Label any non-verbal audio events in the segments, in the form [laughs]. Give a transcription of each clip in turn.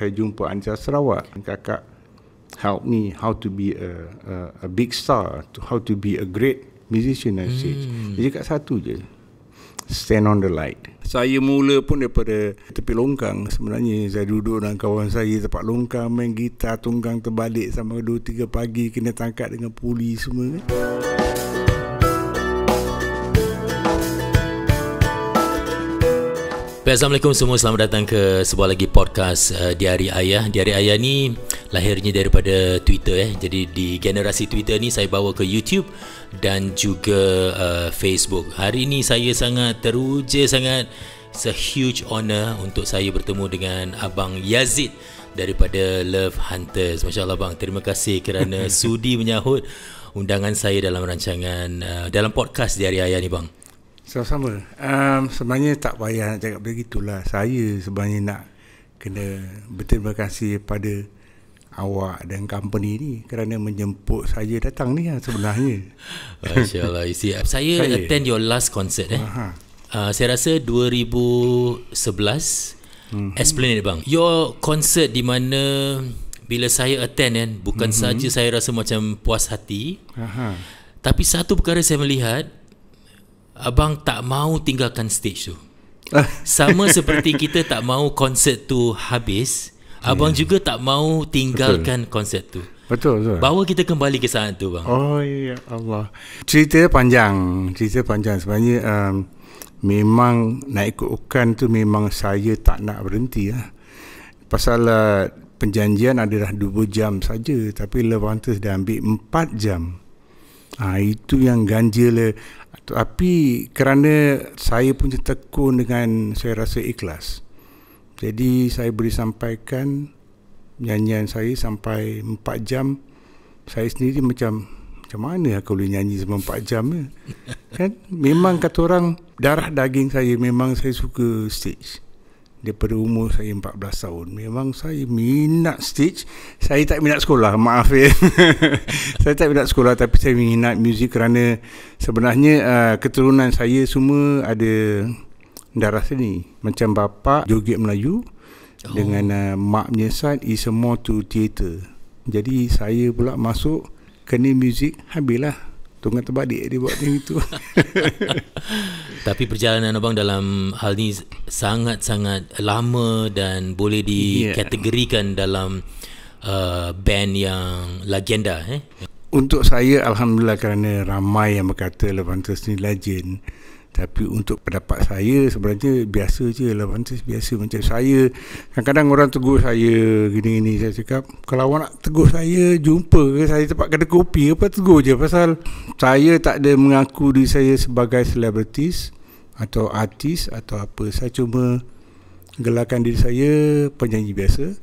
saya jumpa Anja Sarawak kakak help me how to be a, a a big star how to be a great musician I say hmm. dia cakap satu je stand on the light saya mula pun daripada tepi longkang sebenarnya saya duduk dengan kawan saya tempat longkang main gitar tunggang terbalik sampai 2 3 pagi kena tangkap dengan puli semua Baik, Assalamualaikum semua, selamat datang ke sebuah lagi podcast uh, Diari Ayah Diari Ayah ni lahirnya daripada Twitter eh. Jadi di generasi Twitter ni saya bawa ke YouTube dan juga uh, Facebook Hari ni saya sangat teruja sangat It's a huge honour untuk saya bertemu dengan Abang Yazid daripada Love Hunters Masya Allah Abang, terima kasih kerana [laughs] sudi menyahut undangan saya dalam rancangan uh, Dalam podcast Diari Ayah ni Bang sama-sama. Um, sebenarnya tak payah nak cakap lah. Saya sebenarnya nak kena berterima kasih pada awak dan company ni kerana menjemput saya datang ni ha, sebenarnya. [laughs] Masya-Allah. Saya, saya attend your last concert eh. Uh, saya rasa 2011. Hmm. Explain it bang. Your concert di mana bila saya attend kan bukan mm-hmm. saja saya rasa macam puas hati. Aha. Tapi satu perkara saya melihat abang tak mau tinggalkan stage tu. [laughs] Sama seperti kita tak mau konsert tu habis, abang yeah. juga tak mau tinggalkan betul. konsert tu. Betul, betul. Bawa kita kembali ke saat tu, bang. Oh ya, ya Allah. Cerita panjang, cerita panjang sebenarnya um, memang nak ikut ukan tu memang saya tak nak berhenti lah. Pasal uh, perjanjian adalah 2 jam saja tapi Levantus dah ambil 4 jam. Ha, itu yang ganjil eh. Tapi kerana saya punya tekun dengan saya rasa ikhlas. Jadi saya boleh sampaikan nyanyian saya sampai 4 jam. Saya sendiri macam macam mana aku lah boleh nyanyi sampai 4 jam [laughs] kan? Memang kata orang darah daging saya memang saya suka stage daripada umur saya 14 tahun memang saya minat stage saya tak minat sekolah maaf ya [laughs] saya tak minat sekolah tapi saya minat muzik kerana sebenarnya uh, keturunan saya semua ada darah seni macam bapa joget Melayu oh. dengan uh, ah, maknya side is more to theater jadi saya pula masuk kena muzik habillah Tunggu terbalik dia buat macam itu. [laughs] Tapi perjalanan abang dalam hal ni sangat-sangat lama dan boleh dikategorikan yeah. dalam uh, band yang legenda. Eh? Untuk saya, Alhamdulillah kerana ramai yang berkata Levantus ni legend tapi untuk pendapat saya sebenarnya biasa je lah pantas biasa macam saya kadang-kadang orang tegur saya gini-gini saya cakap kalau awak nak tegur saya jumpa ke saya tempat kedai kopi apa tegur je pasal saya tak ada mengaku diri saya sebagai selebritis atau artis atau apa saya cuma gelakkan diri saya penyanyi biasa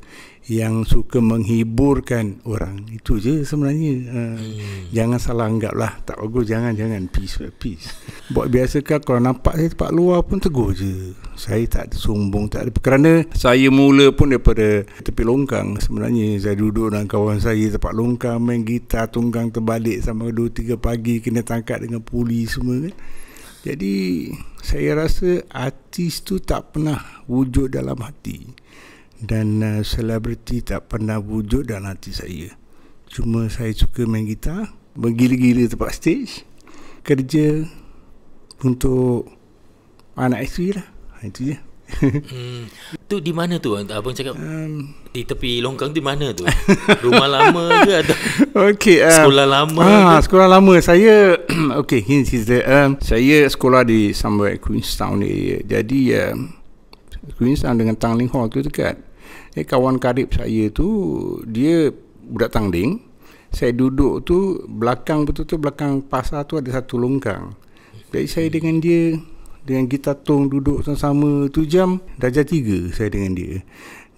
yang suka menghiburkan orang itu je sebenarnya uh, hmm. jangan salah anggap lah tak bagus jangan jangan peace peace buat biasakan kalau nampak saya tempat luar pun tegur je saya tak ada sumbung tak ada kerana saya mula pun daripada tepi longkang sebenarnya saya duduk dengan kawan saya tempat longkang main gitar tunggang terbalik sama 2-3 pagi kena tangkap dengan puli semua kan jadi saya rasa artis tu tak pernah wujud dalam hati dan uh, selebriti tak pernah wujud dalam hati saya. Cuma saya suka main gitar, menggila-gila tempat stage, kerja untuk anak isteri lah. Ha, itu je. hmm. Tu di mana tu Abang cakap um, Di tepi longkang di mana tu Rumah lama ke atau okay, um, Sekolah lama ah, ke? Sekolah lama Saya Okay ini is um, Saya sekolah di sambai Queenstown area. Jadi um, Queenstown dengan Tanglin Hall tu dekat Ni eh, kawan karib saya tu dia budak tangding. Saya duduk tu belakang betul tu belakang pasar tu ada satu longkang. Jadi saya dengan dia dengan kita tong duduk sama-sama tu jam darjah tiga saya dengan dia.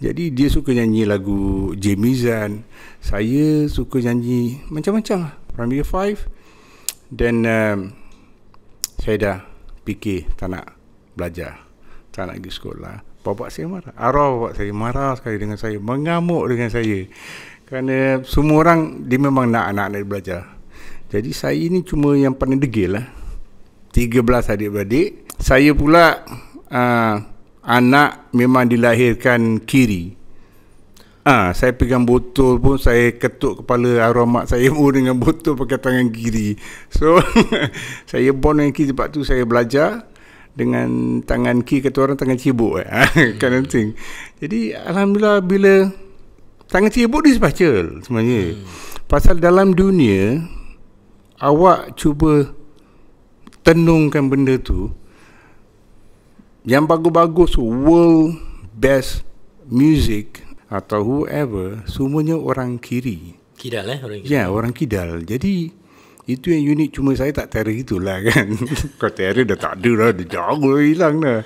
Jadi dia suka nyanyi lagu Jamie Zan. Saya suka nyanyi macam-macam lah. Premier 5. Dan um, saya dah fikir tak nak belajar. Tak nak pergi sekolah bapa saya marah. arah bapa saya marah sekali dengan saya. Mengamuk dengan saya. Kerana semua orang, dia memang nak anak dia belajar. Jadi saya ini cuma yang paling degil lah. 13 adik-beradik. Saya pula uh, anak memang dilahirkan kiri. Ah, ha, saya pegang botol pun saya ketuk kepala arah mak saya pun dengan botol pakai tangan kiri. So [laughs] saya born dengan kiri sebab tu saya belajar dengan tangan kiri kata orang tangan cibuk eh [laughs] hmm. kan hmm. thing. Jadi alhamdulillah bila tangan cibuk ni sebaca sebenarnya. Hmm. Pasal dalam dunia awak cuba tenungkan benda tu yang bagus-bagus world best music atau whoever semuanya orang kiri. Kidal eh orang kiri. Ya, orang kidal. Jadi itu yang unik Cuma saya tak terror itulah kan [laughs] Kalau terror dah tak ada lah Dia jauh lah hilang lah.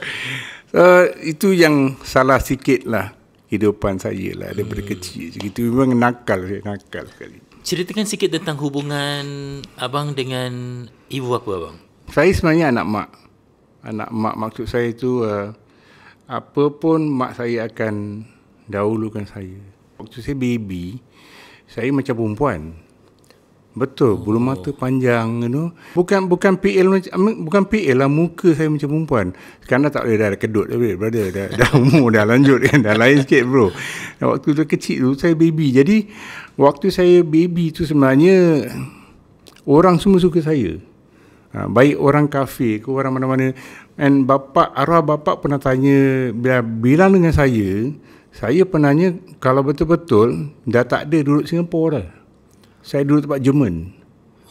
so, Itu yang salah sikit lah hidupan saya lah Daripada hmm. kecil je Itu memang nakal Nakal sekali Ceritakan sikit tentang hubungan Abang dengan ibu apa abang? Saya sebenarnya anak mak Anak mak maksud saya itu uh, eh, Apa pun mak saya akan Dahulukan saya Waktu saya baby Saya macam perempuan Betul, oh. bulu mata panjang you know. Bukan bukan PL macam bukan PL lah muka saya macam perempuan. Sekarang tak boleh dah kedut tapi brother dah dah [laughs] umur dah lanjut kan dah lain sikit bro. Dan waktu tu kecil tu saya baby. Jadi waktu saya baby tu sebenarnya orang semua suka saya. Ha, baik orang kafe ke orang mana-mana and bapa, arwah bapa pernah tanya bila bilang dengan saya saya pernahnya kalau betul-betul dah tak ada duduk Singapura dah saya dulu tempat Jerman.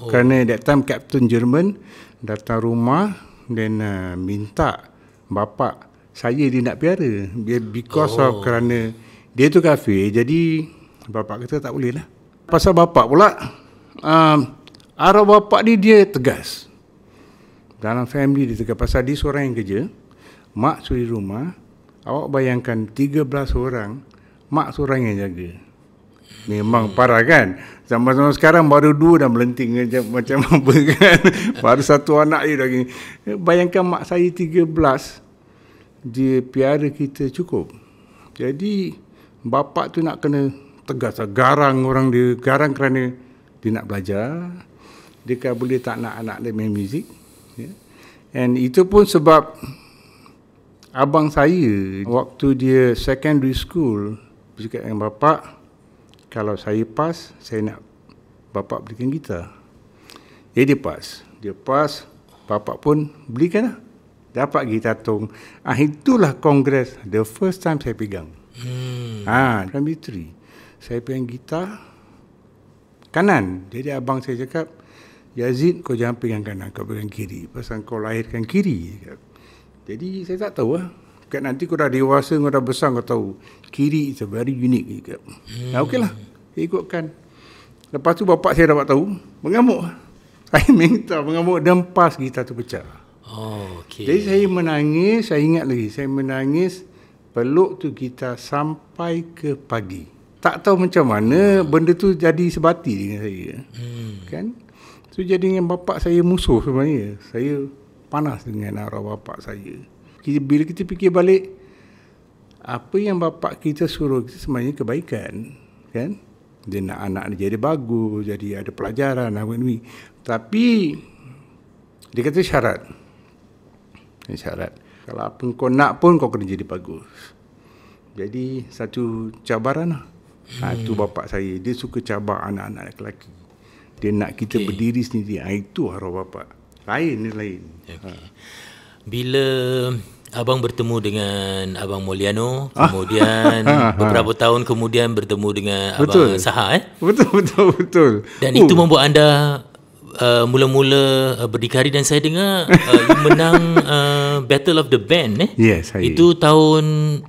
Oh. Kerana that time Captain Jerman datang rumah dan uh, minta bapa saya dia nak piara because oh. of kerana dia tu kafe jadi bapa kata tak boleh lah. Pasal bapa pula um, arah bapa ni dia tegas. Dalam family dia tegas pasal dia seorang yang kerja. Mak suri rumah. Awak bayangkan 13 orang mak seorang yang jaga. Memang hmm. parah kan Zaman-zaman sekarang baru dua dah melenting macam, macam [laughs] apa kan Baru satu anak je dah eh, gini Bayangkan mak saya tiga belas, Dia piara kita cukup Jadi bapa tu nak kena tegas Garang orang dia Garang kerana dia nak belajar Dia kan boleh tak nak anak dia main muzik yeah. And itu pun sebab Abang saya Waktu dia secondary school Bercakap dengan bapak kalau saya pas, saya nak bapak belikan gitar. Jadi dia pas. Dia pas, bapak pun belikan lah. Dapat gitar tong. Ah, itulah kongres. The first time saya pegang. Hmm. Ah, primary three. Saya pegang gitar kanan. Jadi abang saya cakap, Yazid kau jangan pegang kanan, kau pegang kiri. Pasal kau lahirkan kiri. Jadi saya tak tahu lah. Kat nanti kau dah dewasa, kau dah besar, kau tahu. Kiri is a very unique Hmm. Nah, okeylah. Ikutkan. Lepas tu bapak saya dapat tahu, mengamuk. [laughs] Saya minta mengamuk dan pas gitar tu pecah. Oh, okay. Jadi saya menangis, saya ingat lagi. Saya menangis peluk tu kita sampai ke pagi. Tak tahu macam mana hmm. benda tu jadi sebati dengan saya. Ya. Hmm. Kan? Tu so, jadi dengan bapak saya musuh sebenarnya. Saya panas dengan arah bapak saya kita, bila kita fikir balik apa yang bapa kita suruh kita sebenarnya kebaikan kan dia nak anak dia jadi bagus jadi ada pelajaran apa ni tapi dia kata syarat dia syarat kalau apa kau nak pun kau kena jadi bagus jadi satu cabaran lah hmm. ha, tu hmm. bapak saya dia suka cabar anak-anak lelaki dia nak kita okay. berdiri sendiri ha, itu arah bapa lain ni lain okay. ha. bila Abang bertemu dengan Abang Mulyano ah. Kemudian [laughs] ha, ha. beberapa tahun kemudian bertemu dengan betul. Abang Saha eh? Betul, betul, betul Dan uh. itu oh. membuat anda uh, mula-mula uh, berdikari Dan saya dengar uh, [laughs] menang uh, Battle of the Band eh? Yes, saya Itu tahun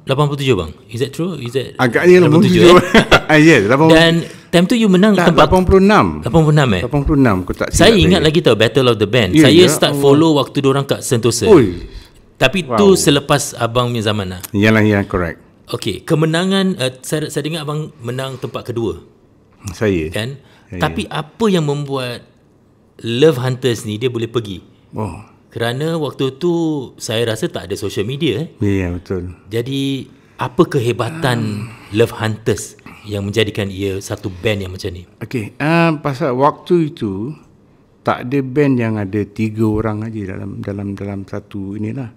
87 bang Is that true? Is that Agaknya 87, 87 eh? [laughs] Ah, yes, 87. dan time tu you menang tak, tempat 86 86 eh 86 aku tak silap saya ingat lagi. lagi tau Battle of the Band yeah, saya yeah, start oh. follow waktu orang kat Sentosa Uy. Tapi wow. tu selepas abang punya zaman lah. Yalah, yeah, correct. Okay, kemenangan, uh, saya, saya dengar abang menang tempat kedua. Saya. Kan? Saya. Tapi apa yang membuat Love Hunters ni dia boleh pergi? Oh. Kerana waktu tu saya rasa tak ada social media. Eh. Ya, yeah, betul. Jadi, apa kehebatan uh. Love Hunters yang menjadikan ia satu band yang macam ni? Okay, uh, ah, pasal waktu itu, tak ada band yang ada tiga orang aja dalam dalam dalam satu inilah.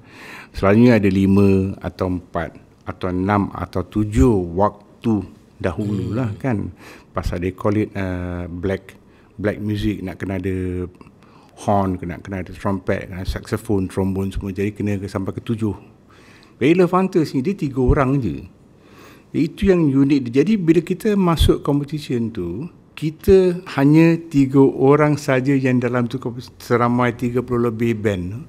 Selalunya ada lima atau empat atau enam atau tujuh waktu dahulu lah hmm. kan. Pasal they call it uh, black black music nak kena ada horn, kena kena ada trompet, kena saxophone, trombone semua. Jadi kena sampai ke tujuh. Very Levantes ni dia tiga orang je. Itu yang unik Jadi bila kita masuk competition tu, kita hanya tiga orang saja yang dalam tu seramai 30 lebih band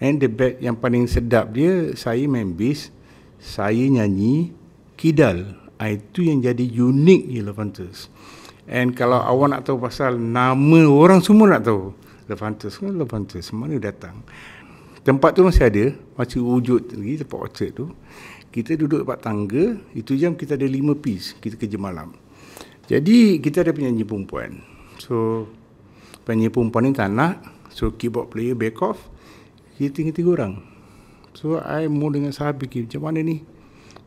and the band yang paling sedap dia saya main bass saya nyanyi kidal ah, itu yang jadi unik di Levantus and kalau awak nak tahu pasal nama orang semua nak tahu Levantus kan Levantus mana datang tempat tu masih ada macam wujud lagi tempat orchard tu kita duduk dekat tangga itu jam kita ada 5 piece kita kerja malam jadi kita ada penyanyi perempuan. So penyanyi perempuan ni tak nak. So keyboard player back off. Kita tinggi tiga orang. So I mula dengan sahabat fikir macam mana ni.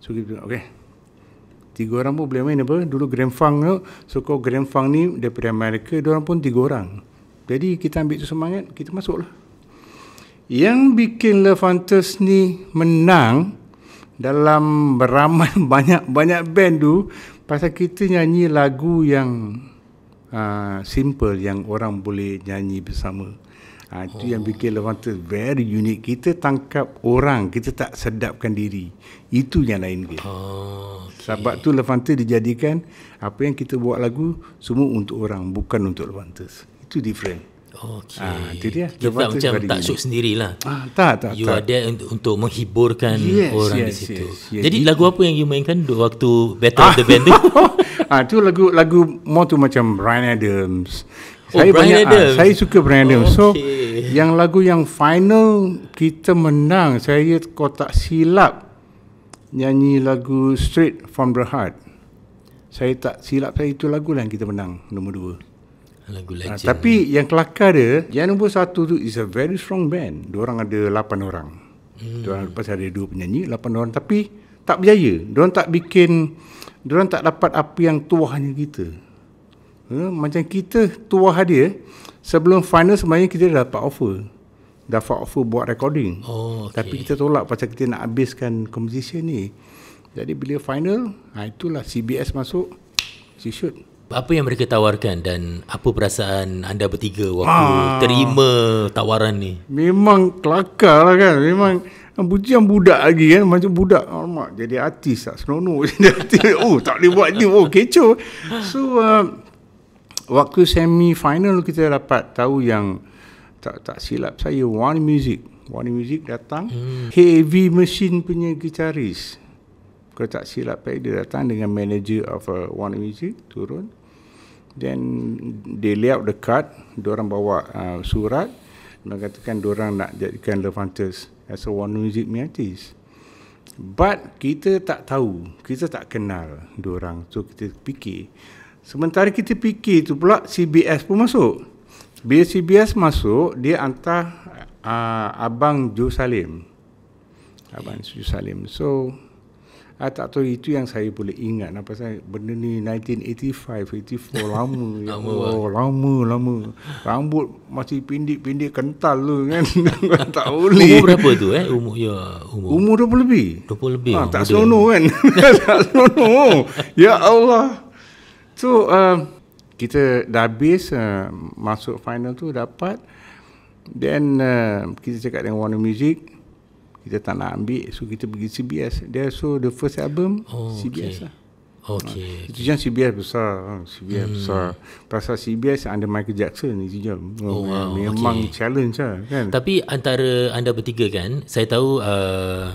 So kita tengok okay. Tiga orang pun boleh main apa. Dulu Grand Funk tu. So kalau Grand Funk ni daripada Amerika. orang pun tiga orang. Jadi kita ambil tu semangat. Kita masuk lah. Yang bikin Fantas ni menang dalam beraman [laughs] banyak-banyak band tu Pasal kita nyanyi lagu yang uh, simple yang orang boleh nyanyi bersama. Uh, itu yang oh. bikin Levantus very unique. Kita tangkap orang, kita tak sedapkan diri. Itu yang lain dia. Oh, okay. Sebab tu Levantus dijadikan apa yang kita buat lagu semua untuk orang, bukan untuk Levantus. Itu different. Okay. Ah, dia dia. Kita macam tak shoot sendirilah. Ah, tak, tak, you tak. are there untuk, untuk menghiburkan yes, orang yes, di situ. Yes, yes, Jadi yes. lagu apa yang you mainkan waktu Battle ah. of the Band tu? [laughs] ah, tu lagu lagu more tu macam Brian Adams. Oh, saya Brian banyak, ah, Adams. Ah, saya suka Brian Adams. Okay. yang lagu yang final kita menang, saya kotak silap nyanyi lagu Straight from the Heart. Saya tak silap saya itu lagu lah yang kita menang nombor dua. Lagu ah, legend. Uh, tapi yang kelakar dia, yang nombor satu tu is a very strong band. Diorang ada lapan orang. Hmm. Diorang lepas ada dua penyanyi, lapan orang. Tapi tak berjaya. Diorang tak bikin, diorang tak dapat apa yang tuahnya kita. Uh, macam kita tuah dia, sebelum final sebenarnya kita dah dapat offer. Dapat offer buat recording. Oh, okay. Tapi kita tolak pasal kita nak habiskan komposisi ni. Jadi bila final, ha, itulah CBS masuk, she shoot apa yang mereka tawarkan dan apa perasaan anda bertiga waktu ah. terima tawaran ni? Memang kelakar lah kan. Memang macam budak lagi kan. Macam budak. Alamak, jadi artis tak senonoh. [laughs] jadi artis. Oh, tak boleh buat ni. Oh, kecoh. So, uh, waktu semi final kita dapat tahu yang tak tak silap saya one music one music datang hmm. heavy machine punya gitaris kalau tak silap dia datang dengan manager of uh, one music turun then they lay out the card diorang bawa uh, surat mengatakan diorang nak jadikan Levantes as a one music artist but kita tak tahu kita tak kenal diorang so kita fikir sementara kita fikir tu pula CBS pun masuk bila CBS masuk dia hantar uh, abang Joe abang Joe Salim so Ah tak tahu itu yang saya boleh ingat apa saya benda ni 1985 84 [laughs] lama ya Allah, lama lama rambut masih pendek-pendek kental tu kan [laughs] tak boleh umur berapa tu eh umur ya umur umur 20 lebih 20 lebih ha, tak sono kan [laughs] tak sono ya Allah tu so, uh, kita dah habis uh, masuk final tu dapat then uh, kita cakap dengan Warner Music kita tak nak ambil so kita pergi CBS dia so the first album oh, CBS okay. lah Okay. Ah, itu jangan CBS besar. Ah, CBS hmm. besar. Pasal CBS under Michael Jackson ni sejam. Oh, oh, wow. Memang okay. challenge lah kan. Tapi antara anda bertiga kan, saya tahu uh,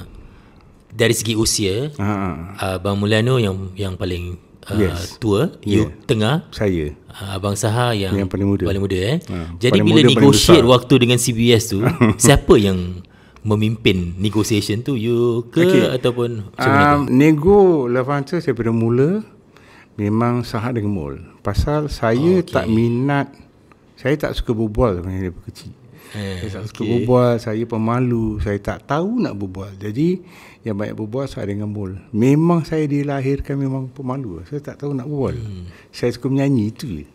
dari segi usia, uh-huh. uh, Abang Mulyano yang yang paling uh, yes. tua, yeah. you tengah. Saya. Uh, Abang Saha yang, yang paling muda. Paling muda eh. Uh, Jadi bila muda, negotiate waktu dengan CBS tu, [laughs] siapa yang memimpin negotiation tu you ke okay. ataupun macam uh, nego Levante saya pada mula memang sahat dengan mul pasal saya okay. tak minat saya tak suka berbual sebenarnya dari kecil eh, saya suka okay. berbual saya pemalu saya tak tahu nak berbual jadi yang banyak berbual sahat dengan mul memang saya dilahirkan memang pemalu saya tak tahu nak berbual hmm. saya suka menyanyi itu je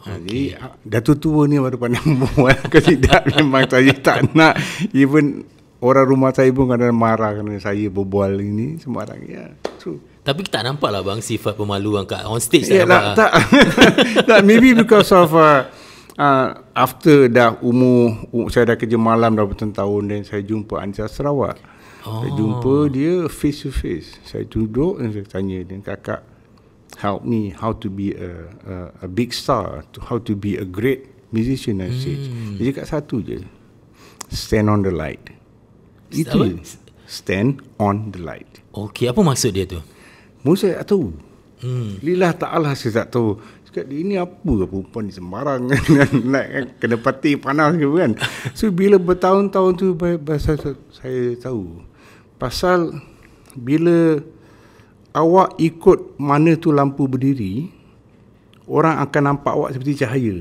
jadi ah, dah tua-tua ni baru pandang berbual [laughs] ke tidak memang saya tak nak even orang rumah saya pun kadang marah kerana saya berbual ini sembarang ya. True. Tapi kita tak nampak lah bang sifat pemalu bang kat on stage yeah, tak, tak [laughs] tak, maybe because of uh, uh, after dah umur um, saya dah kerja malam dah bertahun-tahun dan saya jumpa Anja Sarawak. Oh. Saya jumpa dia face to face. Saya duduk dan saya tanya dengan kakak helped me how to be a a, a big star, to how to be a great musician. I mm. Dia cakap satu je. Stand on the light. Itu. Apa? Stand on the light. Okay, apa maksud dia tu? Musa tak tahu. Hmm. Lillah ta'ala saya tak tahu. Cakap, ini apa ke perempuan ni sembarang kan? [laughs] nak kan? kena pati panas ke kan. So bila bertahun-tahun tu saya, saya tahu. Pasal bila awak ikut mana tu lampu berdiri, orang akan nampak awak seperti cahaya.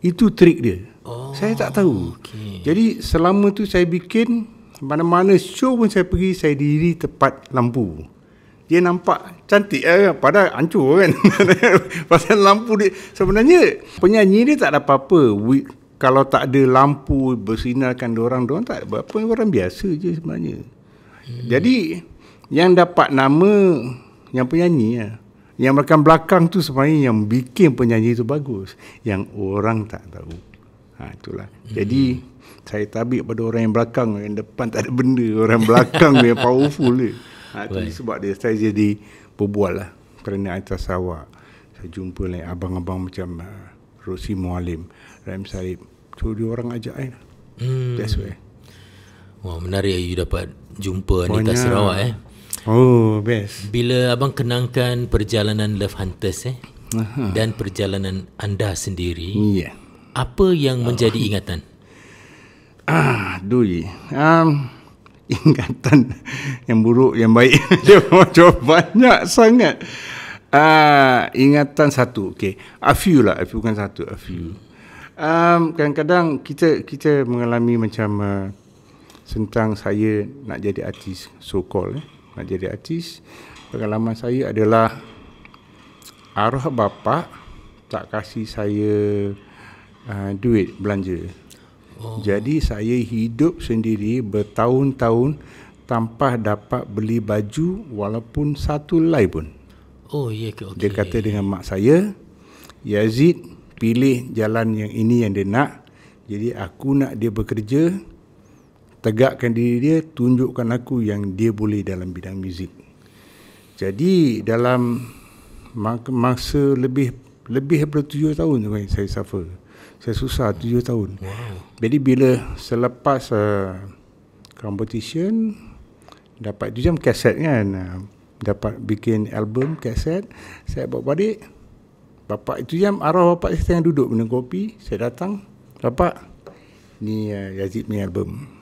Itu trik dia. Oh, saya tak tahu. Okay. Jadi selama tu saya bikin mana-mana show pun saya pergi saya diri tepat lampu. Dia nampak cantik eh pada hancur kan. [laughs] Pasal lampu dia sebenarnya penyanyi dia tak ada apa-apa. kalau tak ada lampu bersinarkan dia orang, dia orang tak apa orang biasa je sebenarnya. Hmm. Jadi yang dapat nama yang penyanyi ya. Yang rekam belakang tu sebenarnya yang bikin penyanyi itu bagus. Yang orang tak tahu. Ha, itulah. Jadi hmm. saya tabik pada orang yang belakang. Yang depan tak ada benda. Orang belakang yang [laughs] powerful dia. Ha, itu sebab dia saya jadi berbual lah. Kerana atas awak. Saya jumpa lah abang-abang macam uh, Rosi Mualim. Rahim Sarip. So dia orang ajak saya. Hmm. That's why. Wah menarik eh you dapat jumpa Anita Sarawak eh. Oh, best. Bila abang kenangkan perjalanan Love Hunters eh Aha. dan perjalanan anda sendiri. Yeah. Apa yang menjadi oh. ingatan? Ah, duy. Um ingatan yang buruk yang baik [laughs] dia macam banyak sangat. Ah, uh, ingatan satu. Okey. A few lah, a few bukan satu, a few. Um kadang-kadang kita kita mengalami macam uh, ah, tentang saya nak jadi artis so called eh nak jadi artis pengalaman saya adalah arah bapa tak kasih saya uh, duit belanja Oh. Jadi saya hidup sendiri bertahun-tahun tanpa dapat beli baju walaupun satu lai pun. Oh ya yeah, ke Dia kata dengan mak saya, Yazid pilih jalan yang ini yang dia nak. Jadi aku nak dia bekerja, tegakkan diri dia tunjukkan aku yang dia boleh dalam bidang muzik jadi dalam masa lebih lebih daripada tujuh tahun kan saya suffer saya susah tujuh tahun wow. jadi bila selepas uh, competition dapat tujuh jam kaset kan uh, dapat bikin album kaset saya bawa balik bapak itu jam arah bapak saya tengah duduk minum kopi saya datang bapak ni uh, Yazid punya album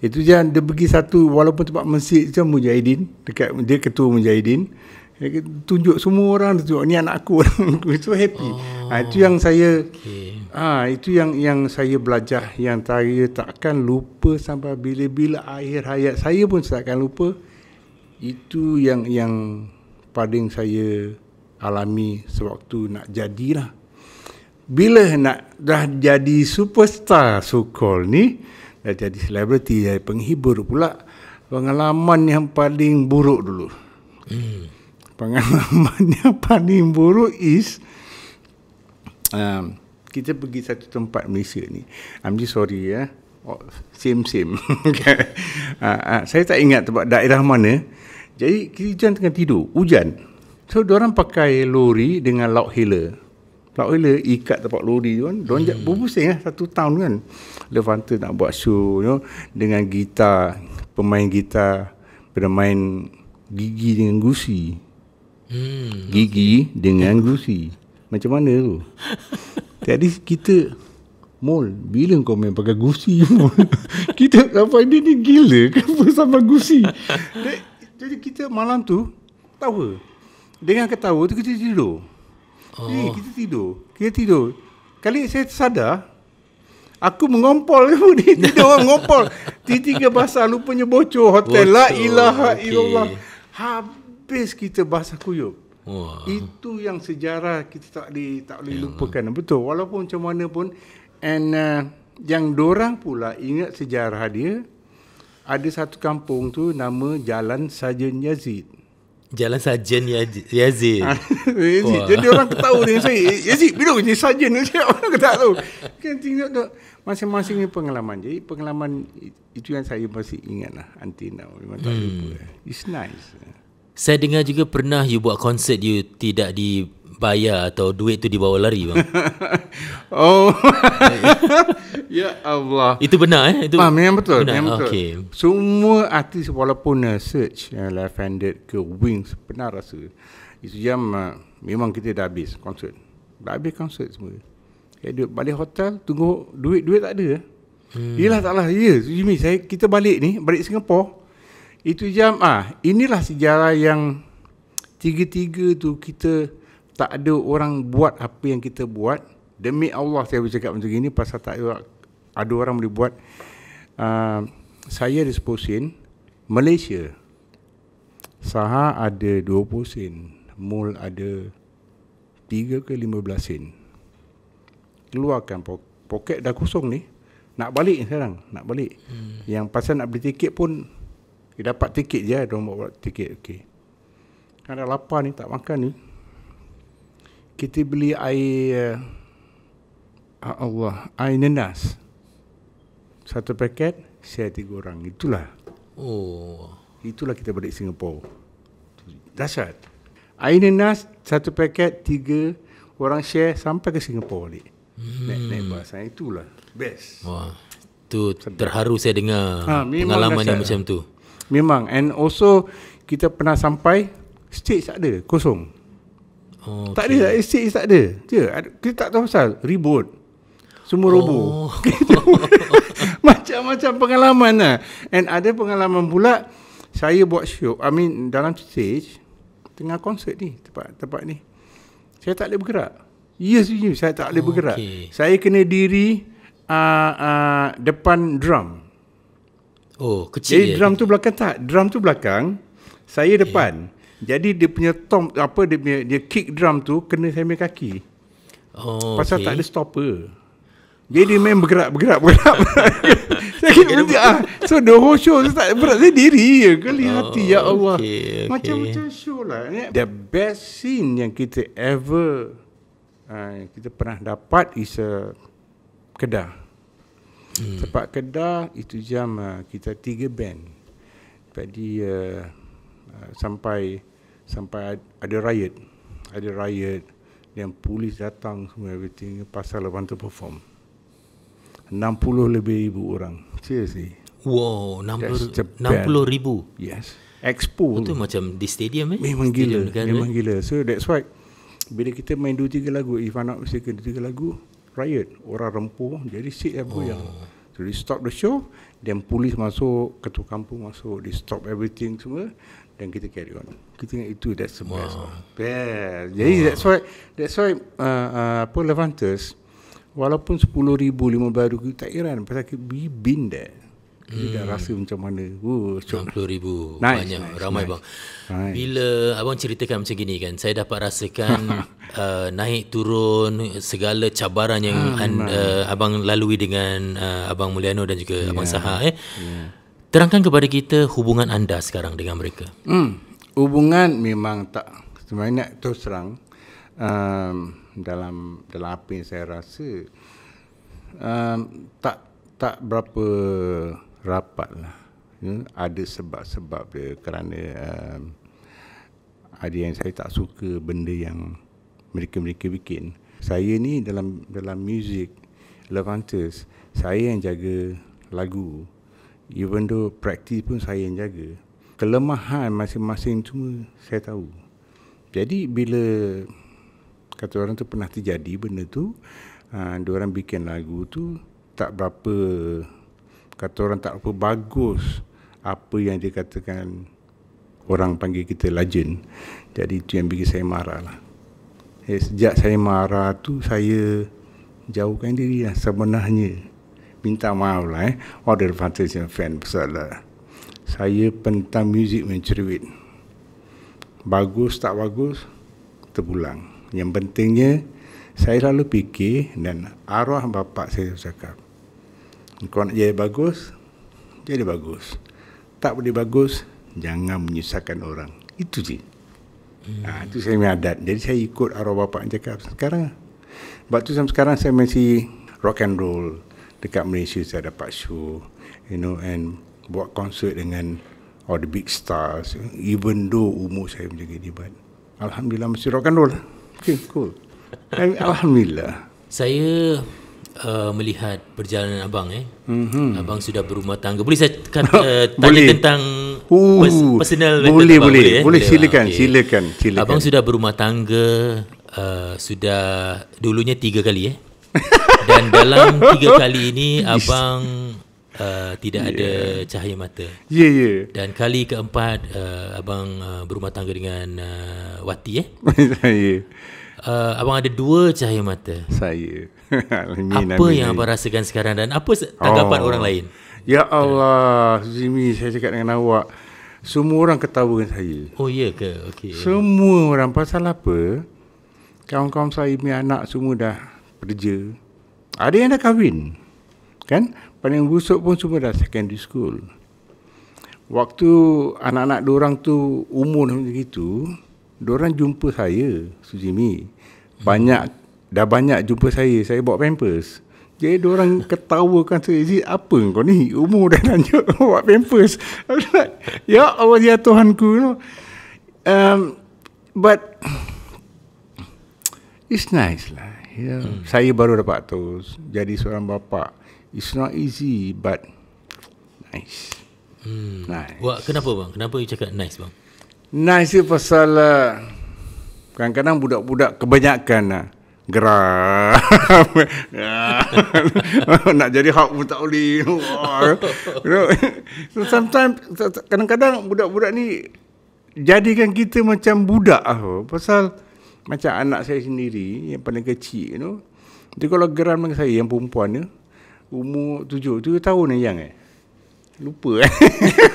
itu je dia pergi satu walaupun tempat masjid macam Mujahidin dekat dia ketua Mujahidin. Dia tunjuk semua orang dia tunjuk ni anak aku [laughs] so happy. Ah, oh, ha, itu yang saya okay. ha, ah, itu yang yang saya belajar yang saya takkan lupa sampai bila-bila akhir hayat saya pun saya takkan lupa. Itu yang yang paling saya alami sewaktu nak jadilah. Bila nak dah jadi superstar so-called ni, dah eh, jadi selebriti, jadi eh, penghibur pula. Pengalaman yang paling buruk dulu. Hmm. Pengalaman [laughs] yang paling buruk is... Um, kita pergi satu tempat Malaysia ni. I'm just sorry ya. Oh, same same. [laughs] okay. uh, uh, saya tak ingat tempat daerah mana. Jadi kita tengah tidur, hujan. So orang pakai lori dengan lauk hailer tak boleh ikat tempat lori tu kan donjak hmm. berpusing lah satu tahun kan Levante nak buat show you know, dengan gitar pemain gitar bermain gigi dengan gusi hmm. gigi dengan gusi macam mana tu [laughs] jadi kita Mol, bila kau main pakai gusi Mol? [laughs] kita sampai dia ni gila Kenapa sampai gusi [laughs] Jadi kita malam tu tahu Dengan ketawa tu kita tidur Oh. Eh, kita tidur. Kita tidur. Kali saya sadar, aku mengompol ke Dia tidur orang mengompol. [laughs] Tiga-tiga basah, lupanya bocor hotel. Bocor. La ilaha okay. illallah. Habis kita basah kuyup. Wah. Itu yang sejarah kita tak boleh, tak boleh yeah. lupakan. Betul. Walaupun macam mana pun. And uh, yang dorang pula ingat sejarah dia. Ada satu kampung tu nama Jalan Sajen Yazid. Jalan sarjan Yazid. Yazid. Jadi orang ketahui dengan eh, saya. Yazid, bila ni sarjan ni saya orang ketawa tu. Kan tengok tu. Masing-masing ni pengalaman. Jadi pengalaman itu yang saya masih ingat lah. Until now. Memang tak hmm. lupa. It's nice. Saya dengar juga pernah you buat konsert you tidak di bayar atau duit tu dibawa lari bang. [laughs] oh. [laughs] ya Allah. Itu benar eh? Itu ah, memang betul. Benar. Memang betul. Okay. Semua artis walaupun uh, search uh, left handed ke wings pernah rasa. Itu jam uh, memang kita dah habis konsert. Dah habis konsert semua. Eh, duit balik hotel tunggu duit duit tak ada. Eh? Hmm. Yalah taklah. Ya, Jimmy, saya kita balik ni, balik Singapura. Itu jam ah, inilah sejarah yang tiga-tiga tu kita tak ada orang buat apa yang kita buat demi Allah saya boleh cakap macam ini pasal tak ada, ada orang boleh buat uh, saya ada 10 sen Malaysia Saha ada 20 sen Mul ada 3 ke 15 sen keluarkan po- poket dah kosong ni nak balik sekarang nak balik hmm. yang pasal nak beli tiket pun dia dapat tiket je dia buat tiket okey kan dah lapar ni tak makan ni kita beli air ah, Allah air nenas satu paket saya tiga orang itulah oh itulah kita balik Singapura dasar air nenas satu paket tiga orang share sampai ke Singapura balik hmm. naik, naik bahasa ah, itulah best wah tu terharu saya dengar ha, pengalaman yang macam tu memang and also kita pernah sampai stage tak ada kosong Oh, tak okay. ada, estate tak ada. Dia, kita tak tahu pasal, ribut, Semua robo. Oh. [laughs] Macam-macam pengalaman lah. And ada pengalaman pula, saya buat show, I mean dalam stage, tengah konsert ni, tempat, tempat ni. Saya tak boleh bergerak. Yes, yes, saya tak boleh oh, bergerak. Okay. Saya kena diri uh, uh, depan drum. Oh, kecil Jadi drum tu belakang tak? Drum tu belakang, saya okay. depan. Jadi dia punya tom apa dia punya dia kick drum tu kena saya punya kaki. Oh. Pasal okay. tak ada stopper. Jadi dia main bergerak-bergerak bergerak. [laughs] Saya kira ah, so the whole show tu tak berat dia diri je ke oh, hati ya Allah. Okay, okay. Macam-macam show lah. The best scene yang kita ever uh, kita pernah dapat is a ah, Kedah. Hmm. Sebab Kedah itu jam uh, kita tiga band. Jadi uh, uh, sampai sampai ada riot ada riot dan polis datang semua everything pasal lawan to perform 60 lebih ribu orang seriously wow 60 60 ribu yes expo itu macam di stadium eh memang gila stadium memang gila so that's why bila kita main dua tiga lagu if anak mesti kena dua tiga lagu riot orang rempuh jadi sit apa oh. yang so they stop the show then polis masuk ketua kampung masuk they stop everything semua dan kita carry on kita ingat itu that's the best wow. best jadi wow. that's why that's why uh, uh, apa Levantus walaupun 10 ribu 5 ribu tak heran pasal we been there kita hmm. dah rasa macam mana oh, 90 ribu nice, banyak nice, ramai nice. bang nice. bila abang ceritakan macam gini kan saya dapat rasakan [laughs] uh, naik turun segala cabaran yang ah, an, uh, abang lalui dengan uh, abang Mulyano dan juga yeah. abang Sahar eh. yeah. Terangkan kepada kita hubungan anda sekarang dengan mereka. Hmm, hubungan memang tak sebenarnya nak terus serang um, dalam dalam apa yang saya rasa um, tak tak berapa rapat lah. Ya, ada sebab-sebab dia kerana um, ada yang saya tak suka benda yang mereka-mereka bikin. Saya ni dalam dalam music Levantes, saya yang jaga lagu even though practice pun saya yang jaga kelemahan masing-masing cuma saya tahu jadi bila kata orang tu pernah terjadi benda tu ha, dia orang bikin lagu tu tak berapa kata orang tak berapa bagus apa yang dia katakan orang panggil kita legend jadi itu yang bikin saya marah lah eh, sejak saya marah tu saya jauhkan diri lah sebenarnya minta maaf lah eh. Order Fantasy fan pasal lah. saya pentam muzik mencerwit. Bagus tak bagus, terpulang. Yang pentingnya, saya lalu fikir dan arwah bapak saya cakap. Kau nak jadi bagus, jadi bagus. Tak boleh bagus, jangan menyusahkan orang. Itu je. Hmm. Ha, itu saya mengadat. Jadi saya ikut arwah bapak yang cakap sekarang. Sebab tu sampai sekarang saya masih rock and roll dekat Malaysia saya dapat show you know and buat konsert dengan all the big stars even though umur saya menjadi dibat Alhamdulillah masih rock and roll okay cool and, Alhamdulillah saya uh, melihat perjalanan abang eh mm-hmm. abang sudah berumah tangga boleh saya kata, [laughs] uh, tanya tentang Ooh, personal boleh boleh, abang? boleh boleh eh? silakan, okay. silakan silakan abang sudah berumah tangga uh, sudah dulunya tiga kali eh [laughs] dalam tiga [laughs] kali ini abang uh, tidak yeah. ada cahaya mata. Ya yeah, ya. Yeah. Dan kali keempat uh, abang uh, berumah tangga dengan uh, Wati eh. [laughs] Saya. uh, abang ada dua cahaya mata. Saya. Amin, [laughs] apa amin. yang abang rasakan sekarang dan apa tanggapan oh. orang lain? Ya Allah, Zimi saya cakap dengan awak. Semua orang ketawa dengan saya. Oh iya ke? Okey. Semua orang pasal apa? Kawan-kawan saya punya anak semua dah kerja. Ada yang dah kahwin. Kan? Paling busuk pun semua dah secondary school. Waktu anak-anak diorang tu umur macam itu, diorang jumpa saya, Suzimi. Banyak, dah banyak jumpa saya. Saya bawa pampers. Jadi diorang ketawakan saya, Zid, apa kau ni? Umur dah lanjut [laughs] bawa pampers. [laughs] ya Allah, ya Tuhanku. You know. um, but, it's nice lah you ya. know, hmm. saya baru dapat tu jadi seorang bapa. It's not easy but nice. Hmm. Nice. Wah, kenapa bang? Kenapa you cakap nice bang? Nice tu pasal uh, kadang-kadang budak-budak kebanyakan uh, gerak, [laughs] nak jadi hak pun tak boleh. [laughs] [laughs] so sometimes kadang-kadang budak-budak ni jadikan kita macam budak ah pasal macam anak saya sendiri yang paling kecil tu dia kalau geram dengan saya yang perempuan tu umur tujuh tujuh tahun yang eh lupa eh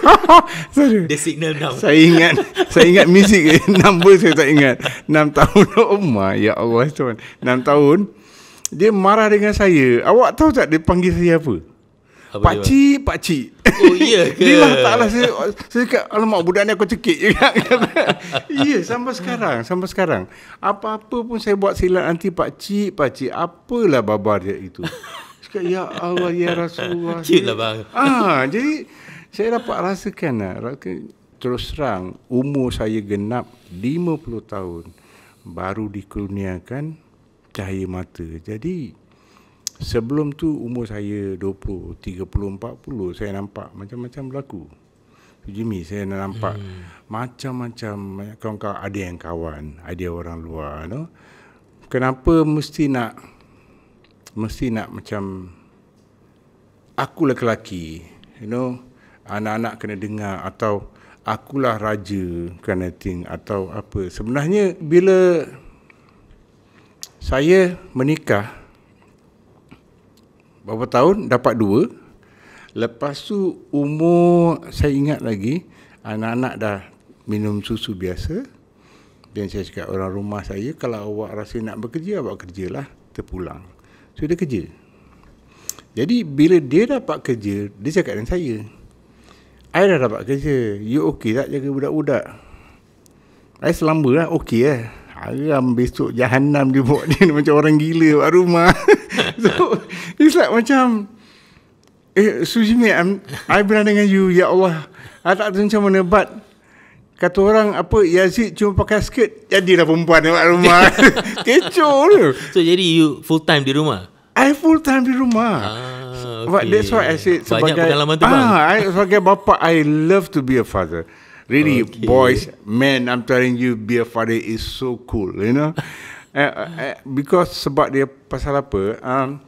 [laughs] Sorry. dia signal now saya ingat saya ingat music [laughs] eh. number saya tak ingat enam tahun umur [laughs] oh ya Allah tuan enam tahun dia marah dengan saya awak tahu tak dia panggil saya apa apa pak cik, Oh, iya [laughs] ke? taklah saya saya cakap alamak budak ni aku cekik juga. [laughs] ya, sampai sekarang, sampai sekarang. Apa-apa pun saya buat silat nanti pak cik, pak cik. Apalah babar dia itu. Cakap ya Allah ya Rasulullah. Cintalah [laughs] bang. Ah, jadi saya dapat rasakan lah, terus terang umur saya genap 50 tahun baru dikurniakan cahaya mata. Jadi sebelum tu umur saya 20, 30, 40 saya nampak macam-macam berlaku. Jimmy saya nampak hmm. macam-macam kawan-kawan ada yang kawan, ada orang luar no? Kenapa mesti nak mesti nak macam akulah lelaki, you know, anak-anak kena dengar atau akulah raja kena ting atau apa. Sebenarnya bila saya menikah berapa tahun dapat dua lepas tu umur saya ingat lagi anak-anak dah minum susu biasa dan saya cakap orang rumah saya kalau awak rasa nak bekerja awak kerjalah terpulang so dia kerja jadi bila dia dapat kerja dia cakap dengan saya I dah dapat kerja you okey tak jaga budak-budak I selamba lah okey lah eh? Haram besok jahanam dia buat dia [laughs] macam orang gila kat rumah [laughs] [laughs] so it's like macam eh suji me I'm I berada dengan you ya Allah I tak tahu macam mana but kata orang apa Yazid cuma pakai skirt jadilah perempuan di rumah [laughs] kecoh tu so jadi you full time di rumah I full time di rumah ah, okay. but that's why I said banyak sebagai, pengalaman tu ah, I, sebagai bapa I love to be a father really okay. boys men I'm telling you be a father is so cool you know eh, eh, because sebab dia pasal apa um,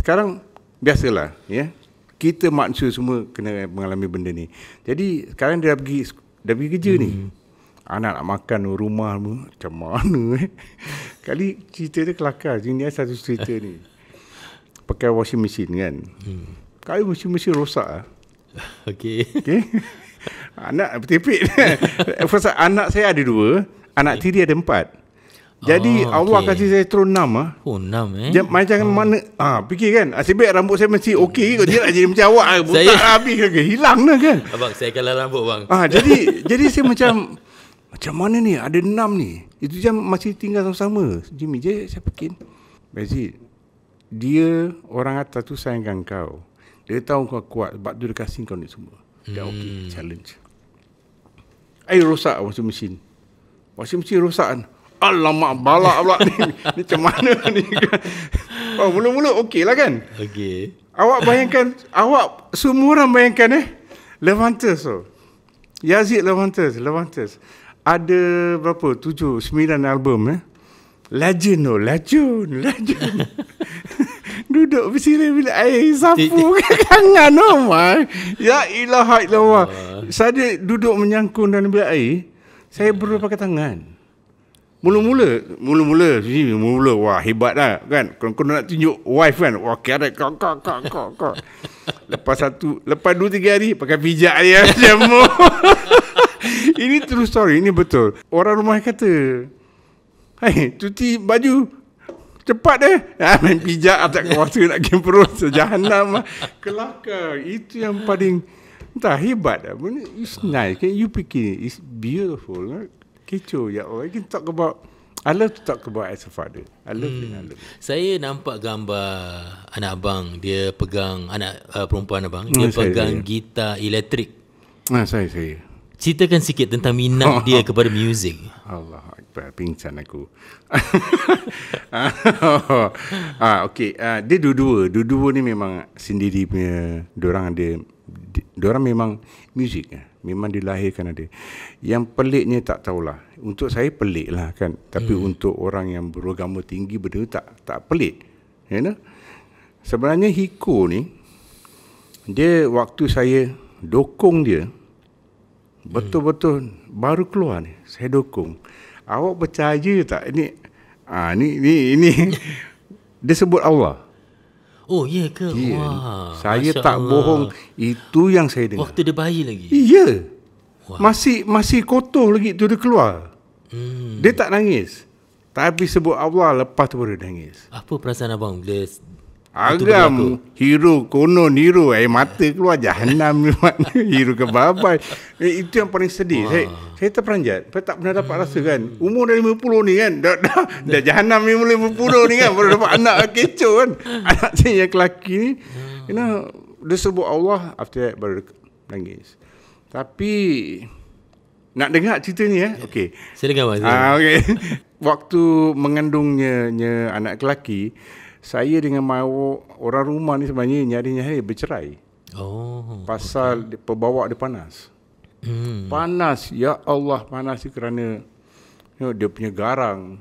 sekarang biasalah ya yeah? kita manusia semua kena mengalami benda ni jadi sekarang dia dah pergi dah pergi kerja hmm. ni anak nak makan rumah pun macam mana [laughs] eh? kali cerita dia kelakar ini satu cerita ni pakai washing machine kan hmm. kali washing machine rosak lah [laughs] Okey. Okey. Anak tipik. [laughs] First, anak saya ada dua. Anak okay. tiri ada empat. Jadi ah, ah. oh, okay. Allah kasih saya turun 6 lah. Oh 6 eh. Dia, macam oh. mana ah fikir kan asyik ah, baik rambut saya mesti okey kot dia nak jadi macam awak ah buta saya... habis ke, ke hilang dah kan. Abang saya kalah rambut bang. Ah jadi jadi saya macam macam mana ni ada 6 ni. Itu jam masih tinggal sama-sama. Jimmy je saya fikir. Bezit. Dia orang atas tu sayangkan kau. Dia tahu kau kuat sebab tu dia kasih kau ni semua. Dia hmm. okey challenge. Air rosak waktu mesin. Waktu mesin rosak kan. Alamak balak pula ni. [laughs] ni macam mana ni kan. Oh, mula-mula okey lah kan. Okey. Awak bayangkan, awak semua orang bayangkan eh. Levantus tu. Yazid Levantes, Levantes. Ada berapa? Tujuh, sembilan album eh. Legend tu, legend, legend. [laughs] Duduk bersila bila air eh, sapu [laughs] ke kangan tu. Oh ya ilah, ya lawa. Ya. Saya duduk menyangkung dalam bilik air. Saya berdua ya. pakai tangan. Mula-mula, mula-mula, mula-mula, wah hebat lah kan. Kalau kau nak tunjuk wife kan, wah kira kau, kau, kau, kau, kau. Lepas satu, lepas dua, tiga hari, pakai pijak dia [laughs] jamu. [laughs] ini true story, ini betul. Orang rumah kata, hey cuci baju, cepat deh. Ha, [laughs] main pijak, tak kuasa nak game perut, sejahanam lah. Kelakar, itu yang paling, tak hebat lah. It's nice, kan? You fikir, it's beautiful, right? Kan? kecoh ya we can talk about I love to talk about as a father. I love hmm. it. Saya nampak gambar anak abang dia pegang anak uh, perempuan abang oh, dia hmm, pegang saya, gitar saya. elektrik. Ah saya saya. Ceritakan sikit tentang minat [laughs] dia kepada muzik. Allah apa pingsan aku. [laughs] ah okay. ah, dia dua-dua. Dua-dua ni memang sendiri punya. Diorang ada diorang memang muziknya. Eh. Memang dilahirkan ada. Yang peliknya tak tahulah. Untuk saya pelik lah kan. Tapi hmm. untuk orang yang beragama tinggi benda tak, tak pelik. You ya, know? Sebenarnya Hiko ni, dia waktu saya dokong dia, hmm. betul-betul baru keluar ni. Saya dokong. Awak percaya tak? Ini, ah, ini, ini, [laughs] ini. dia sebut Allah. Oh, iya ke? Ya. Wah. Saya tak bohong. Itu yang saya dengar. Waktu dia bayi lagi? Iya. Masih masih kotor lagi tu dia keluar. Hmm. Dia tak nangis. Tapi sebut Allah lepas tu baru dia nangis. Apa perasaan abang bila Agam hero konon hero eh mata keluar jahanam ni hero [laughs] ke babai. Eh, itu yang paling sedih. Ah. Saya saya terperanjat. Saya tak pernah dapat rasa kan. Umur dah 50 ni kan. Dah dah, dah jahanam ni mula 50 ni kan. Baru dapat anak kecoh kan. Anak saya yang lelaki ni. You know, dia sebut Allah after that baru nangis. Tapi nak dengar cerita ni eh? ya. Okey. Saya dengar Ah okey. [laughs] Waktu mengandungnya anak lelaki saya dengan my orang rumah ni sebenarnya nyari-nyari bercerai. Oh. Pasal okay. pembawa dia panas. Hmm. Panas, ya Allah panas kerana you know, dia punya garang,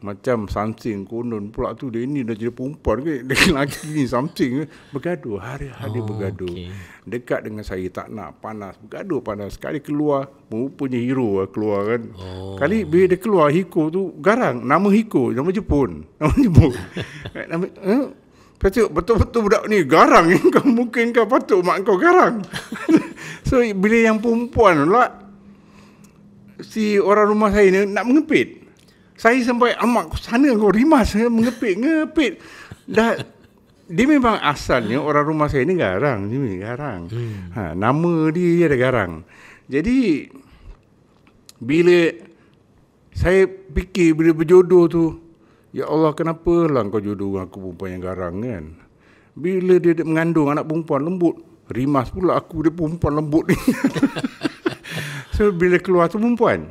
macam something konon pula tu dia ni dah jadi perempuan ke dia [laughs] lelaki ni something ke bergaduh hari-hari oh, bergaduh okay. dekat dengan saya tak nak panas bergaduh panas sekali keluar rupanya hero lah keluar kan oh. kali bila dia keluar Hiko tu garang nama Hiko nama Jepun [laughs] nama Jepun eh, nama eh? Kata, betul-betul budak ni garang [laughs] kau mungkin kau patut mak kau garang so bila yang perempuan pula si orang rumah saya ni nak mengempit saya sampai amat sana kau rimas saya mengepit ngepit dah dia memang asalnya orang rumah saya ni garang ni garang hmm. ha, nama dia dia ada garang jadi bila saya fikir bila berjodoh tu ya Allah kenapa lah kau jodoh dengan aku perempuan yang garang kan bila dia mengandung anak perempuan lembut rimas pula aku dia perempuan lembut ni [laughs] so bila keluar tu perempuan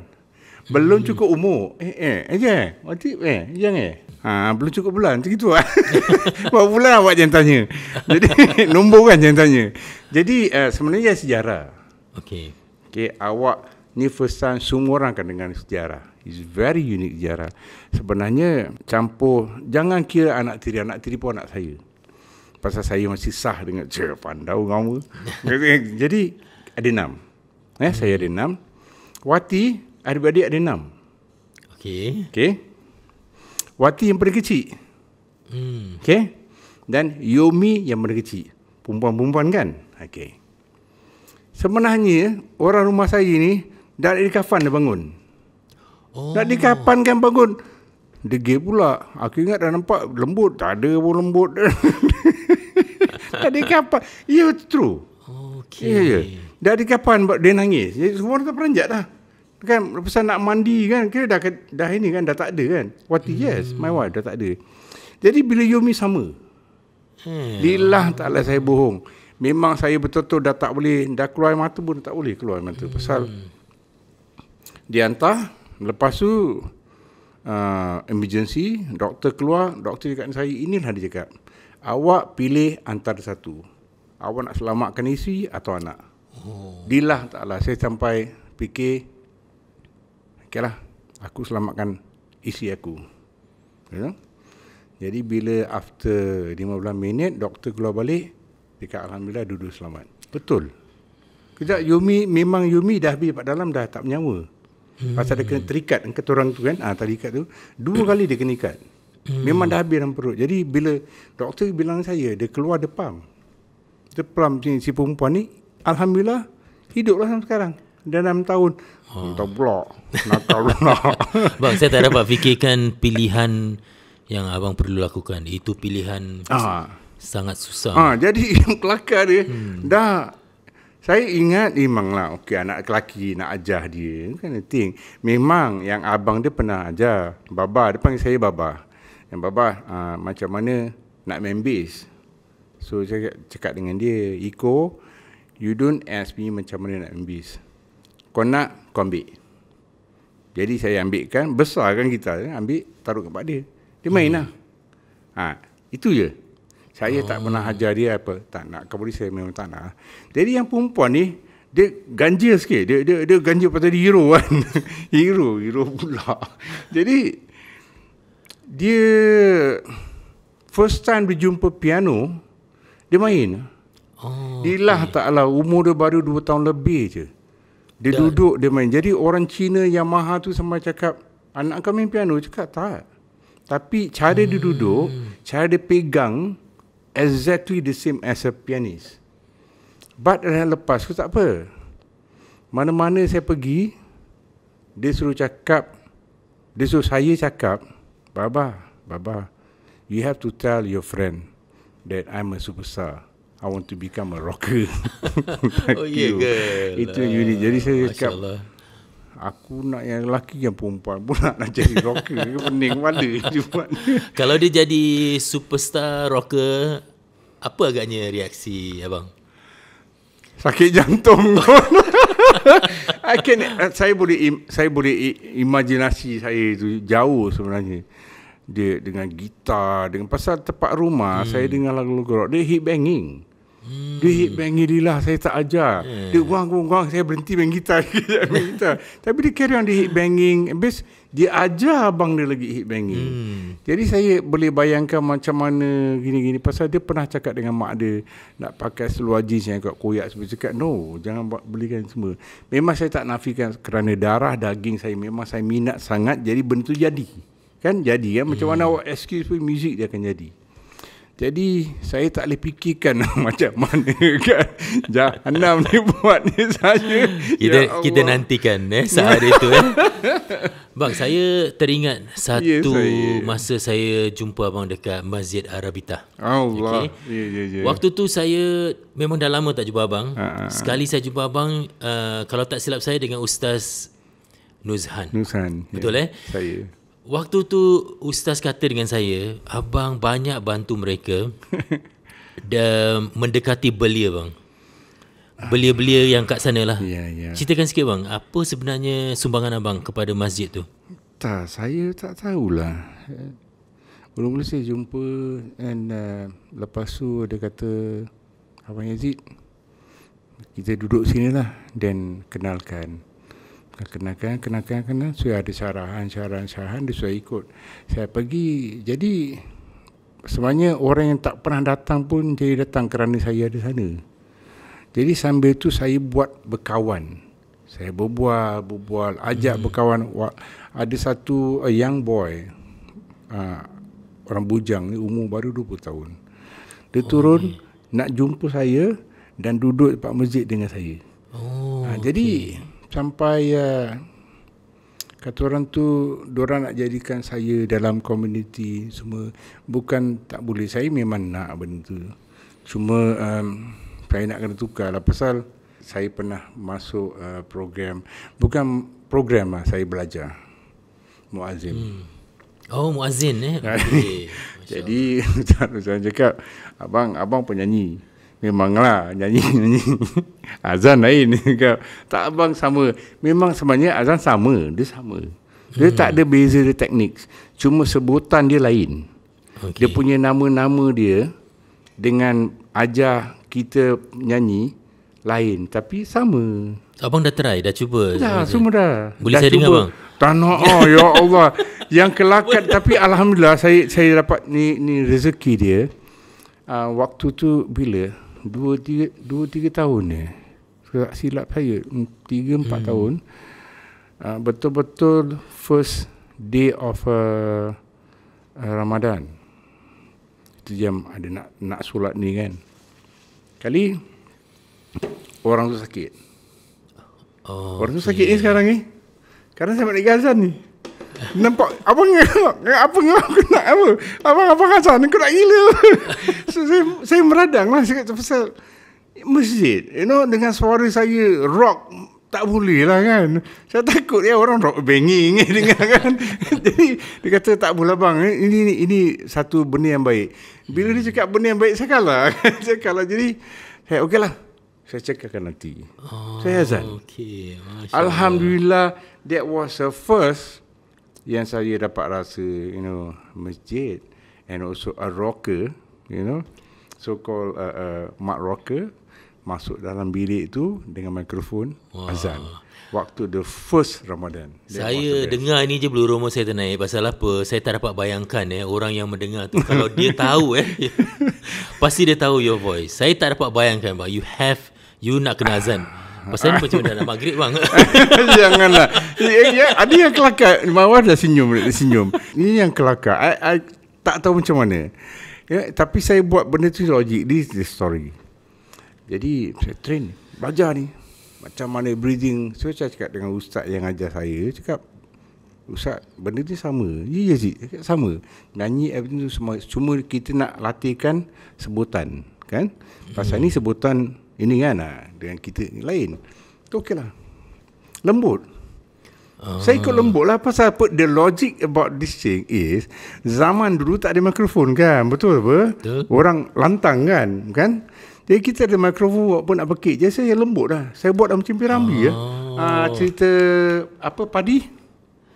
belum hmm. cukup umur eh eh aja eh mati eh jangan eh ha belum cukup bulan macam gitu ah [laughs] berapa bulan awak lah jangan tanya jadi [laughs] nombor kan jangan tanya jadi uh, sebenarnya sejarah okey okey awak ni first time semua orang akan dengar sejarah is very unique sejarah sebenarnya campur jangan kira anak tiri anak tiri pun anak saya pasal saya masih sah dengan je pandau kamu [laughs] jadi ada enam eh hmm. saya ada enam Wati ada beradik ada enam. Okay. Okay. Wati yang paling kecil. Hmm. Okay. Dan Yomi yang paling kecil. Perempuan-perempuan kan? Okay. Sebenarnya, orang rumah saya ni dah ada di kafan dah bangun. Oh. Dah di kafan kan bangun. Degil pula. Aku ingat dah nampak lembut. Tak ada pun lembut. dah kapan? kafan. yeah, true. Okay. Yeah, yeah. Dah di ya, ya, ya. dia nangis. semua orang tak peranjat dah kan lepas nak mandi kan kira dah dah ini kan dah tak ada kan what hmm. yes my wife dah tak ada jadi bila you me sama hmm. lillah taklah saya bohong memang saya betul-betul dah tak boleh dah keluar mata pun tak boleh keluar mata hmm. pasal dia hantar lepas tu uh, emergency doktor keluar doktor cakap saya inilah dia cakap awak pilih antara satu awak nak selamatkan isteri atau anak oh. lillah taklah saya sampai fikir okeylah aku selamatkan isi aku you ya. know? jadi bila after 15 minit doktor keluar balik dekat alhamdulillah duduk selamat betul kejap Yumi memang Yumi dah pergi kat dalam dah tak bernyawa hmm. pasal dia kena terikat kat orang tu kan ah ha, terikat tu dua kali dia kena ikat hmm. memang dah habis dalam perut jadi bila doktor bilang saya dia keluar depan depan si, si perempuan ni alhamdulillah hiduplah sampai sekarang dah enam tahun. Oh. Entah pula. Nakal pula. [laughs] Bang, saya tak dapat fikirkan pilihan yang abang perlu lakukan. Itu pilihan ah. sangat susah. Ah, jadi [laughs] yang kelakar dia, hmm. dah saya ingat eh, memang lah, okay, anak lelaki nak ajar dia. Kan, think. Memang yang abang dia pernah ajar. Baba, dia panggil saya Baba. Yang Baba, aa, ah, macam mana nak main So, saya cakap dengan dia, Iko, you don't ask me macam mana nak main kau nak, kau ambil. Jadi saya ambilkan, besar kan kita, eh, ambil, taruh kat dia. Dia main lah. Hmm. Ha, itu je. Saya oh. tak pernah oh. ajar dia apa. Tak nak, kau boleh saya memang tak nak. Jadi yang perempuan ni, dia ganjil sikit. Dia, dia, dia ganjil pasal dia hero kan. [laughs] hero, hero pula. Jadi, dia first time dia jumpa piano, dia main. Oh, Ilah okay. taklah umur dia baru 2 tahun lebih je. Oh. Dia Dan. duduk, dia main. Jadi orang Cina yang maha tu sama cakap, anak kau main piano? Cakap, tak. Tapi cara hmm. dia duduk, cara dia pegang, exactly the same as a pianist. But dah lepas tu tak apa. Mana-mana saya pergi, dia suruh cakap, dia suruh saya cakap, Baba, Baba, you have to tell your friend that I'm a superstar. I want to become a rocker. [laughs] oh iya ke? Itu lah. unit. Jadi saya Masya cakap Allah. Aku nak yang lelaki yang perempuan pun nak, nak jadi rocker. Pening mana [laughs] Kalau dia jadi superstar rocker, apa agaknya reaksi abang? Sakit jantung. [laughs] I can, eh, saya boleh saya boleh imajinasi saya itu jauh sebenarnya dia dengan gitar dengan pasal tempat rumah hmm. saya dengar lagu-lagu rock dia hit banging hmm. dia hit banging dia lah saya tak ajar yeah. dia guang guang guang saya berhenti main gitar, [laughs] main gitar. tapi dia carry on dia hit banging habis dia ajar abang dia lagi hit banging hmm. jadi saya boleh bayangkan macam mana gini-gini pasal dia pernah cakap dengan mak dia nak pakai seluar jeans yang agak koyak sebab cakap no jangan belikan semua memang saya tak nafikan kerana darah daging saya memang saya minat sangat jadi benda tu jadi Kan jadi kan Macam mana hmm. awak excuse pun Music dia akan jadi jadi saya tak boleh fikirkan [laughs] macam mana [laughs] kan Jahanam ni buat ni saya [laughs] Kita, ya kita nantikan eh saat itu eh. Bang saya teringat satu yeah, saya. masa saya jumpa abang dekat Masjid Arabita Allah. Okay. Yeah, yeah, yeah. Waktu tu saya memang dah lama tak jumpa abang uh-huh. Sekali saya jumpa abang uh, kalau tak silap saya dengan Ustaz Nuzhan Nuzhan Betul yeah. eh Saya Waktu tu ustaz kata dengan saya, abang banyak bantu mereka [laughs] dan mendekati belia bang. Belia-belia yang kat sana lah. Ya, ya. Ceritakan sikit bang, apa sebenarnya sumbangan abang kepada masjid tu? Tak, saya tak tahulah. Mula-mula saya jumpa and uh, eh, lepas tu dia kata, Abang Yazid, kita duduk sini lah dan kenalkan kenakan kenakan kenakan saya ada sarahan sarahan sarahan dia saya ikut saya pergi jadi sebenarnya orang yang tak pernah datang pun jadi datang kerana saya ada sana jadi sambil tu saya buat berkawan saya berbual berbual ajak hmm. berkawan ada satu a young boy a, orang bujang ni umur baru 20 tahun dia oh. turun nak jumpa saya dan duduk dekat masjid dengan saya oh ha, jadi okay sampai uh, kata orang tu orang nak jadikan saya dalam komuniti semua bukan tak boleh saya memang nak benda tu cuma um, saya nak kena tukar lah pasal saya pernah masuk uh, program bukan program lah saya belajar muazzin hmm. oh muazzin eh [laughs] okay. jadi [laughs] tak usah cakap abang abang penyanyi Memanglah nyanyi-nyanyi [laughs] azan lain Tak abang sama. Memang sebenarnya azan sama, dia sama. Dia hmm. tak ada beza dia teknik. Cuma sebutan dia lain. Okay. Dia punya nama-nama dia dengan ajar kita nyanyi lain tapi sama. Abang dah try, dah cuba. Dah, semua dah. Boleh dah saya dengar bang? Tak oh, ya Allah. Yang kelakat [laughs] tapi alhamdulillah saya saya dapat ni ni rezeki dia. Uh, waktu tu bila dua tiga, dua, tiga tahun ni eh. silap saya mm, tiga empat hmm. tahun uh, betul-betul first day of uh, uh, Ramadan itu jam ada nak nak solat ni kan kali orang tu sakit oh, orang tu okay. sakit ni sekarang ni kerana saya balik Gaza ni Nampak apa ngelak? Apa ngelak aku nak apa? Abang apa rasa? Aku nak gila. so, [laughs] saya saya meradang lah sikit pasal masjid. You know dengan suara saya rock tak boleh lah kan. Saya takut ya orang rock banging [laughs] dengar kan. [laughs] Jadi dia kata tak boleh lah, bang. Ini, ini ini satu benda yang baik. Bila dia cakap benda yang baik saya kalah. saya kalah. Jadi okay lah. Saya cakapkan nanti. Oh, saya azan. Okay. Alhamdulillah that was the first yang saya dapat rasa you know masjid and also a rocker you know so called uh, uh, mak rocker masuk dalam bilik tu dengan mikrofon Wah. azan waktu the first Ramadan. Saya dengar ni je belum rumah saya ternaik pasal apa? Saya tak dapat bayangkan eh orang yang mendengar tu kalau dia [laughs] tahu eh pasti dia tahu your voice. Saya tak dapat bayangkan bah you have you nak kena azan. Pasal ni macam dah nak maghrib bang. [laughs] Janganlah ya, ya, ada yang kelakar. My wife dah senyum. Dah senyum. Ini yang kelakar. I, I, tak tahu macam mana. Ya, tapi saya buat benda tu logik. This is the story. Jadi, saya train. Belajar ni. Macam mana breathing. So, saya cakap dengan ustaz yang ajar saya. Cakap, Ustaz, benda ni sama. Ya, ya, cakap sama. Nyanyi, everything tu semua. Cuma kita nak latihkan sebutan. Kan? Pasal ni sebutan ini kan. Ah, dengan kita ni lain. Tu okey lah. Lembut. Saya ikut lembut lah pasal apa the logic about this thing is zaman dulu tak ada mikrofon kan betul apa? Betul. Orang lantang kan kan? Jadi kita ada mikrofon walaupun nak pekit je saya lembut lah. Saya buat dalam cimpi rambi ya. oh. ya. Ah, cerita apa padi?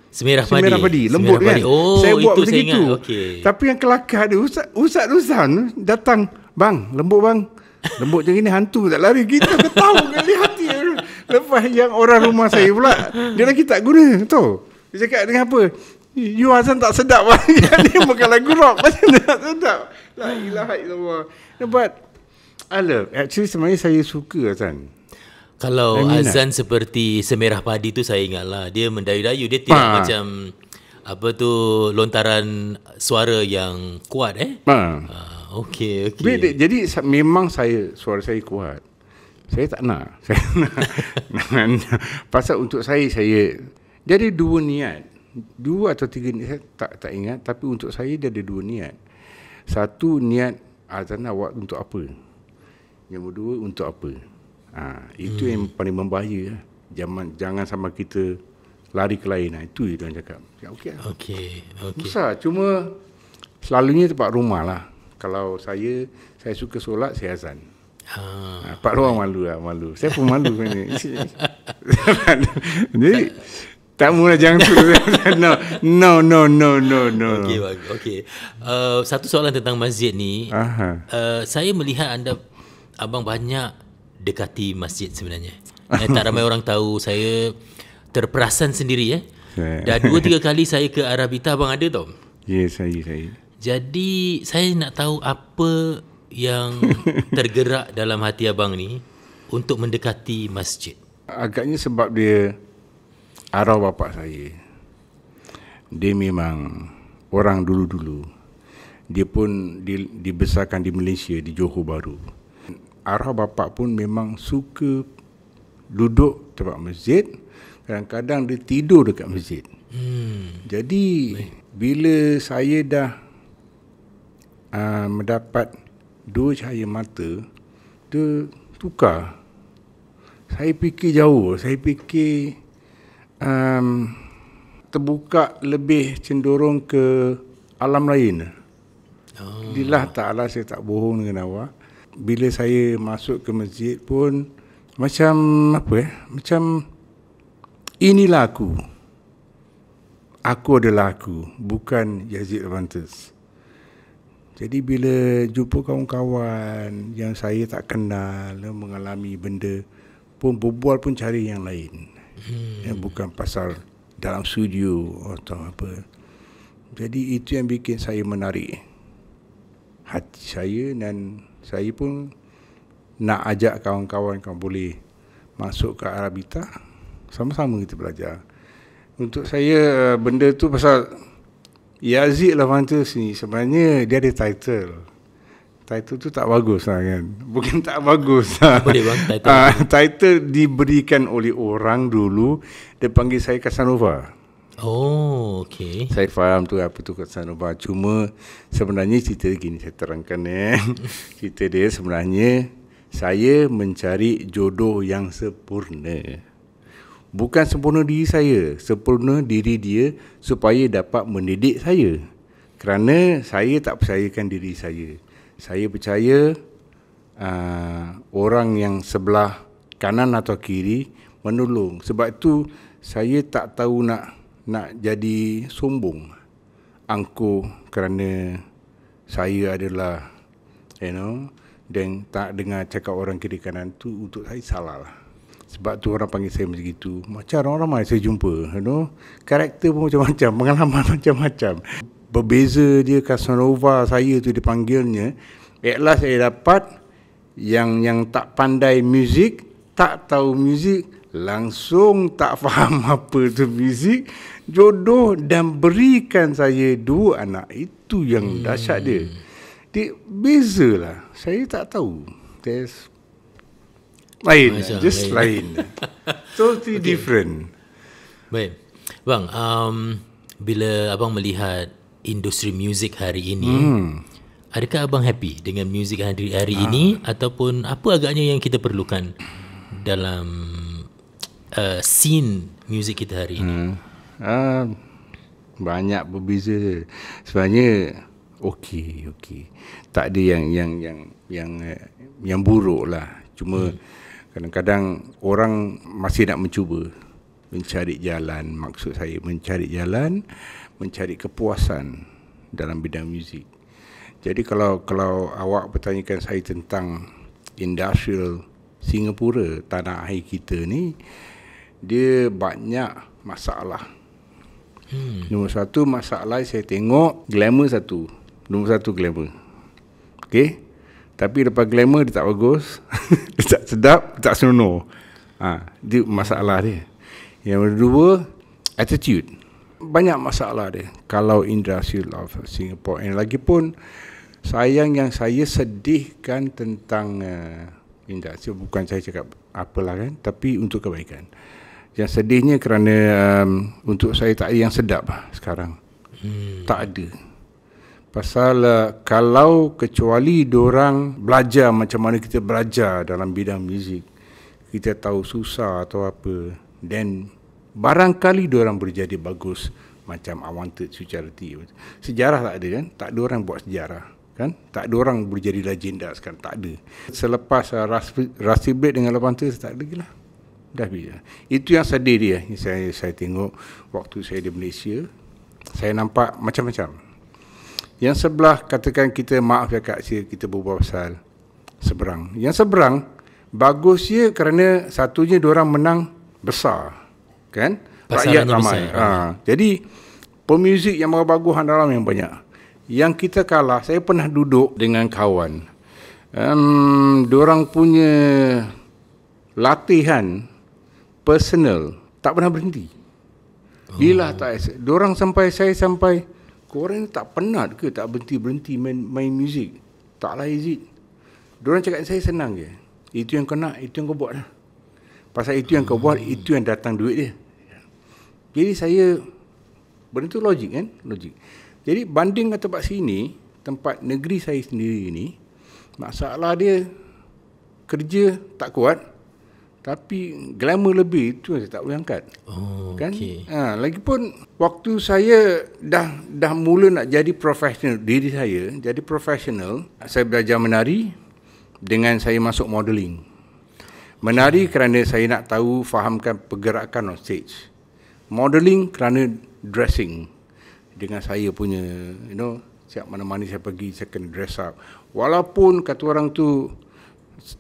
Semirah padi. Semirah padi. Lembut Semirah kan? Oh, saya buat itu macam itu. Okay. Tapi yang kelakar dia Ustaz, Ustaz Ruzan datang. Bang, lembut bang. Lembut macam ini hantu tak lari. Kita ketau kan? Lepas yang orang rumah saya pula Dia lagi tak guna tu Dia cakap dengan apa You Hassan tak sedap lah [laughs] Dia makan lagu rock Macam dia tak sedap La ilaha illallah Nampak, I love Actually sebenarnya saya suka Hassan kalau I azan that. seperti semerah padi tu saya ingat lah. Dia mendayu-dayu. Dia tidak ha. macam apa tu lontaran suara yang kuat eh. Ha. Ha. Okey, okey. jadi memang saya suara saya kuat saya tak nak [laughs] saya nak pasal untuk saya saya dia ada dua niat dua atau tiga niat saya tak tak ingat tapi untuk saya dia ada dua niat satu niat azan ah, awak untuk apa yang kedua untuk apa ha, itu hmm. yang paling membahaya ya. jangan jangan sama kita lari ke lain ha, itu yang orang cakap ya, okey lah. okey okey susah cuma selalunya tempat rumah lah kalau saya saya suka solat saya azan Ah. Ah, pak Paruan malu lah malu. Saya pun malu kan [laughs] ni. Jadi tak mula jangan tu. [laughs] no, no, no, no, no. no. Okey, okey. Uh, satu soalan tentang masjid ni. Uh, saya melihat anda, abang banyak dekati masjid sebenarnya. Eh, tak ramai [laughs] orang tahu saya terperasan sendiri eh. eh. Dah dua tiga kali saya ke Arabita abang ada tau. yes, saya saya. Jadi saya nak tahu apa yang [laughs] tergerak dalam hati abang ni untuk mendekati masjid? Agaknya sebab dia arah bapak saya. Dia memang orang dulu-dulu. Dia pun di, dibesarkan di Malaysia, di Johor Bahru. Arah bapak pun memang suka duduk tempat masjid. Kadang-kadang dia tidur dekat masjid. Hmm. Jadi Baik. bila saya dah uh, mendapat dua cahaya mata tu tukar saya fikir jauh saya fikir um, terbuka lebih cenderung ke alam lain oh. Dilah Ta'ala saya tak bohong dengan awak bila saya masuk ke masjid pun macam apa eh macam inilah aku aku adalah aku bukan Yazid Levantes jadi bila jumpa kawan-kawan yang saya tak kenal eh, mengalami benda pun berbual pun cari yang lain. Hmm. Yang eh, bukan pasal dalam studio atau apa. Jadi itu yang bikin saya menarik hati saya dan saya pun nak ajak kawan-kawan kau boleh masuk ke Arabita sama-sama kita belajar. Untuk saya eh, benda tu pasal Yazid ya, Levantes ni sebenarnya dia ada title. Title tu tak bagus lah kan. [laughs] Bukan tak bagus lah. Boleh bang, title. Uh, title diberikan oleh orang dulu. Dia panggil saya Kasanova. Oh, okay. Saya faham tu apa tu Kasanova? Cuma sebenarnya cerita gini saya terangkan eh. [laughs] cerita dia sebenarnya saya mencari jodoh yang sempurna bukan sempurna diri saya, sempurna diri dia supaya dapat mendidik saya. Kerana saya tak percayakan diri saya. Saya percaya aa, ah, orang yang sebelah kanan atau kiri menolong. Sebab itu saya tak tahu nak nak jadi sombong. Angkuh kerana saya adalah you know dan tak dengar cakap orang kiri kanan tu untuk saya salah lah. Sebab tu orang panggil saya macam itu. Macam orang ramai saya jumpa. You know? Karakter pun macam-macam. [laughs] Pengalaman macam-macam. Berbeza dia Casanova saya tu dipanggilnya. At last saya dapat yang yang tak pandai muzik, tak tahu muzik, langsung tak faham [laughs] apa tu muzik. Jodoh dan berikan saya dua anak. Itu yang hmm. dahsyat dia. Dia bezalah. Saya tak tahu. There's lain, Masya just lain. lain. [laughs] totally okay. different. Baik. Bang, um, bila abang melihat industri music hari ini, hmm. adakah abang happy dengan music hari, hari ah. ini ataupun apa agaknya yang kita perlukan dalam uh, scene music kita hari ini? Hmm. Uh, banyak berbeza. Sebenarnya okey, okay. Tak ada yang yang yang yang eh, yang buruk lah. Cuma hmm. Kadang-kadang orang masih nak mencuba mencari jalan, maksud saya mencari jalan, mencari kepuasan dalam bidang muzik. Jadi kalau kalau awak bertanyakan saya tentang industrial Singapura, tanah air kita ni, dia banyak masalah. Hmm. Nombor satu masalah saya tengok glamour satu. Nombor satu glamour. okay? Tapi lepas glamour dia tak bagus [laughs] Dia tak sedap Dia tak senonoh ha, Dia masalah dia Yang kedua Attitude Banyak masalah dia Kalau industri of Singapore And lagi pun Sayang yang saya sedihkan tentang uh, eh, industri Bukan saya cakap apalah kan Tapi untuk kebaikan Yang sedihnya kerana um, Untuk saya tak ada yang sedap lah sekarang hmm. Tak ada Pasal uh, kalau kecuali orang belajar macam mana kita belajar dalam bidang muzik, kita tahu susah atau apa, then barangkali orang boleh jadi bagus macam I wanted to charity. Sejarah tak ada kan? Tak ada orang buat sejarah kan? Tak ada orang boleh jadi legenda sekarang. Tak ada. Selepas uh, Rusty Blade dengan Lepanta, tak ada lah. Dah bila. Itu yang sedih dia. Saya, saya tengok waktu saya di Malaysia, saya nampak macam-macam. Yang sebelah katakan kita maaf ya kak si kita berbual pasal seberang. Yang seberang bagus ya kerana satunya orang menang besar. Kan? Pasaran Rakyat ramai. Besar, ha. ramai. Jadi pemuzik yang bagus dalam yang banyak. Yang kita kalah, saya pernah duduk dengan kawan. Um, orang punya latihan personal tak pernah berhenti. Bila oh. tak, orang sampai saya sampai korang ni tak penat ke tak berhenti-berhenti main, main muzik? Tak lah is it? Diorang cakap saya senang je. Itu yang kau nak, itu yang kau buat lah. Pasal itu yang kau buat, hmm. itu yang datang duit dia. Jadi saya, benda tu logik kan? Logik. Jadi banding dengan tempat sini, tempat negeri saya sendiri ni, masalah dia kerja tak kuat, tapi glamour lebih itu saya tak boleh angkat. Oh, kan? Okay. Ha, lagipun waktu saya dah dah mula nak jadi profesional diri saya, jadi profesional, saya belajar menari dengan saya masuk modelling. Menari okay. kerana saya nak tahu fahamkan pergerakan on stage. Modelling kerana dressing dengan saya punya you know siap mana-mana saya pergi saya kena dress up walaupun kata orang tu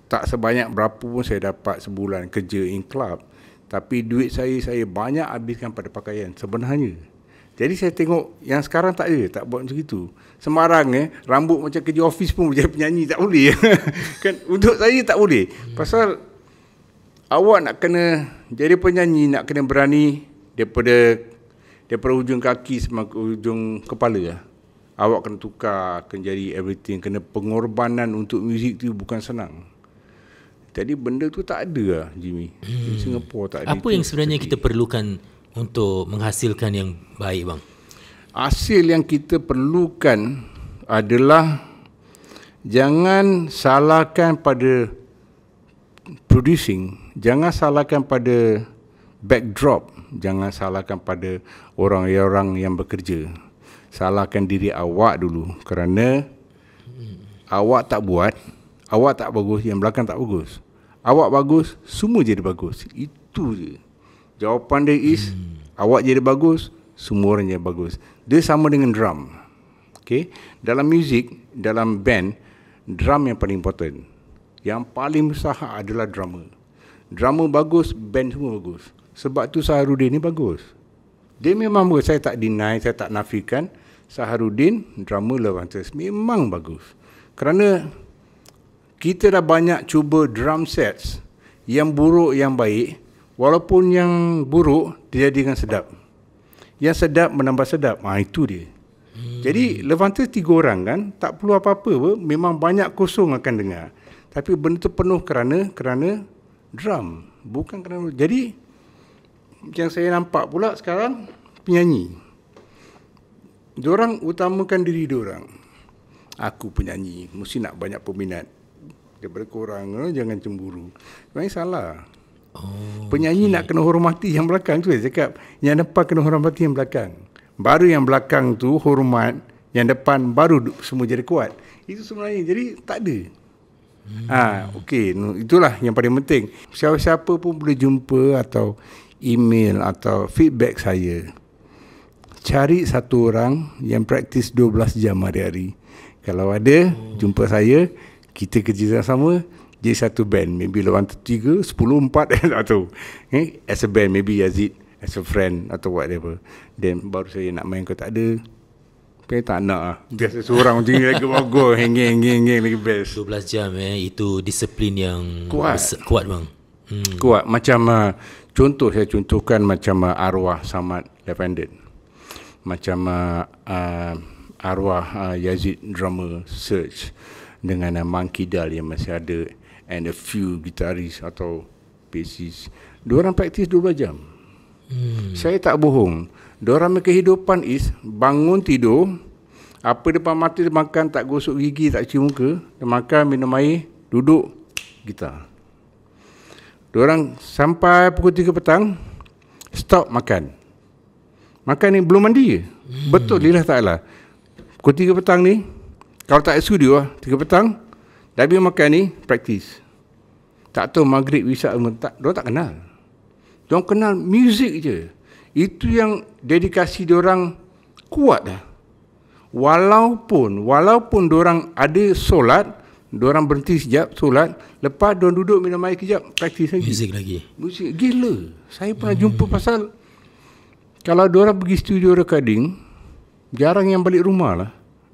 tak sebanyak berapa pun saya dapat sebulan kerja in club tapi duit saya saya banyak habiskan pada pakaian sebenarnya jadi saya tengok yang sekarang tak ada tak buat macam itu sembarang eh rambut macam kerja office pun macam [laughs] penyanyi tak boleh [laughs] kan untuk saya tak boleh pasal awak nak kena jadi penyanyi nak kena berani daripada daripada hujung kaki sampai ke hujung kepala ya. awak kena tukar kena jadi everything kena pengorbanan untuk muzik tu bukan senang jadi benda tu tak ada lah Jimmy. Hmm. Singapura tak ada. Apa yang sebenarnya tapi. kita perlukan untuk menghasilkan yang baik bang? Hasil yang kita perlukan adalah jangan salahkan pada producing, jangan salahkan pada backdrop, jangan salahkan pada orang-orang yang bekerja. Salahkan diri awak dulu kerana hmm. awak tak buat, Awak tak bagus, yang belakang tak bagus. Awak bagus, semua jadi bagus. Itu je. Jawapan dia is, hmm. awak jadi bagus, semua orang jadi bagus. Dia sama dengan drum. Okay? Dalam muzik, dalam band, drum yang paling important. Yang paling besar adalah drama. Drama bagus, band semua bagus. Sebab tu Saharudin ni bagus. Dia memang bagus. Saya tak deny, saya tak nafikan. Saharudin, drama Levantes. Memang bagus. Kerana kita dah banyak cuba drum sets yang buruk yang baik walaupun yang buruk dia jadi dengan sedap yang sedap menambah sedap ha, itu dia hmm. jadi Levante tiga orang kan tak perlu apa-apa pun memang banyak kosong akan dengar tapi benda tu penuh kerana kerana drum bukan kerana jadi yang saya nampak pula sekarang penyanyi orang utamakan diri orang aku penyanyi mesti nak banyak peminat daripada korang eh, jangan cemburu. Memang salah. Oh, Penyanyi okay. nak kena hormati yang belakang tu saya cakap. Yang depan kena hormati yang belakang. Baru yang belakang tu hormat, yang depan baru semua jadi kuat. Itu sebenarnya. Jadi tak ada. Hmm. Ah, ha, okey, itulah yang paling penting. Siapa-siapa pun boleh jumpa atau email atau feedback saya. Cari satu orang yang praktis 12 jam hari-hari. Kalau ada, oh. jumpa saya kita kerja sama jadi satu band maybe lawan tiga sepuluh empat [laughs] tak tahu eh? as a band maybe Yazid as a friend atau whatever then baru saya nak main kau tak ada Okay, tak nak lah. Biasa seorang macam [laughs] ni lagi bagus. Hanging, hanging, hanging lagi best. 12 jam eh. Itu disiplin yang kuat, kuat bang. Hmm. Kuat. Macam uh, contoh saya contohkan macam uh, arwah Samad Lavendit. Macam uh, uh, arwah uh, Yazid drama Search dengan uh, Monkey Dal yang masih ada and a few guitarist atau bassist. dua orang praktis 12 jam. Hmm. Saya tak bohong. Diorang punya kehidupan is bangun tidur, apa depan mata dia makan, tak gosok gigi, tak cium muka, dia makan, minum air, duduk, gitar. Diorang sampai pukul 3 petang, stop makan. Makan ni belum mandi je. Hmm. Betul lillah ta'ala. Pukul 3 petang ni, kalau tak ada studio lah, tiga petang, dah habis makan ni, practice. Tak tahu maghrib, bisa, tak, dia tak kenal. Dia kenal music je. Itu yang dedikasi dia orang kuat lah. Walaupun walaupun dia orang ada solat, dia orang berhenti sekejap solat, lepas dia duduk minum air kejap, practice lagi. Music lagi. Music gila. Saya pernah hmm. jumpa pasal kalau dia orang pergi studio recording, jarang yang balik rumah lah.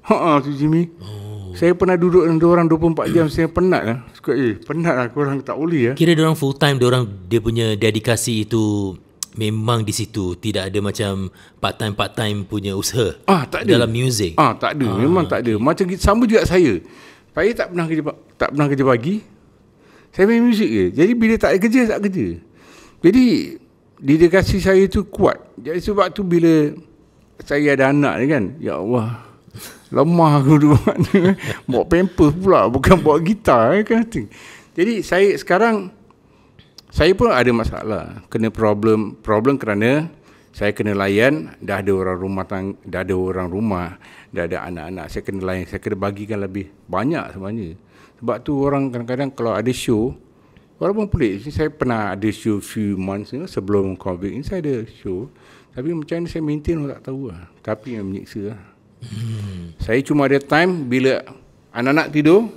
Haa, tu Jimmy. Oh. Saya pernah duduk dengan dua orang 24 jam saya penat lah. Suka eh, penat lah korang tak boleh ya. Kira dia orang full time, dia orang dia punya dedikasi itu memang di situ. Tidak ada macam part time part time punya usaha. Ah, tak ada. Dalam music. Ah, tak ada. Ah, memang tak ada. Okay. Macam sama juga saya. Saya tak pernah kerja tak pernah kerja pagi. Saya main music je. Jadi bila tak ada kerja, tak kerja. Jadi dedikasi saya tu kuat. Jadi sebab tu bila saya ada anak ni kan, ya Allah, Lemah aku duduk [laughs] mana Bawa pamper pula Bukan bawa gitar eh, kan tu. Jadi saya sekarang Saya pun ada masalah Kena problem Problem kerana Saya kena layan Dah ada orang rumah tang, Dah ada orang rumah Dah ada anak-anak Saya kena layan Saya kena bagikan lebih Banyak sebenarnya Sebab tu orang kadang-kadang Kalau ada show Walaupun pelik Saya pernah ada show Few months Sebelum COVID ini Saya ada show Tapi macam mana saya maintain Tak tahu lah Tapi yang menyiksa lah Hmm. Saya cuma ada time bila anak-anak tidur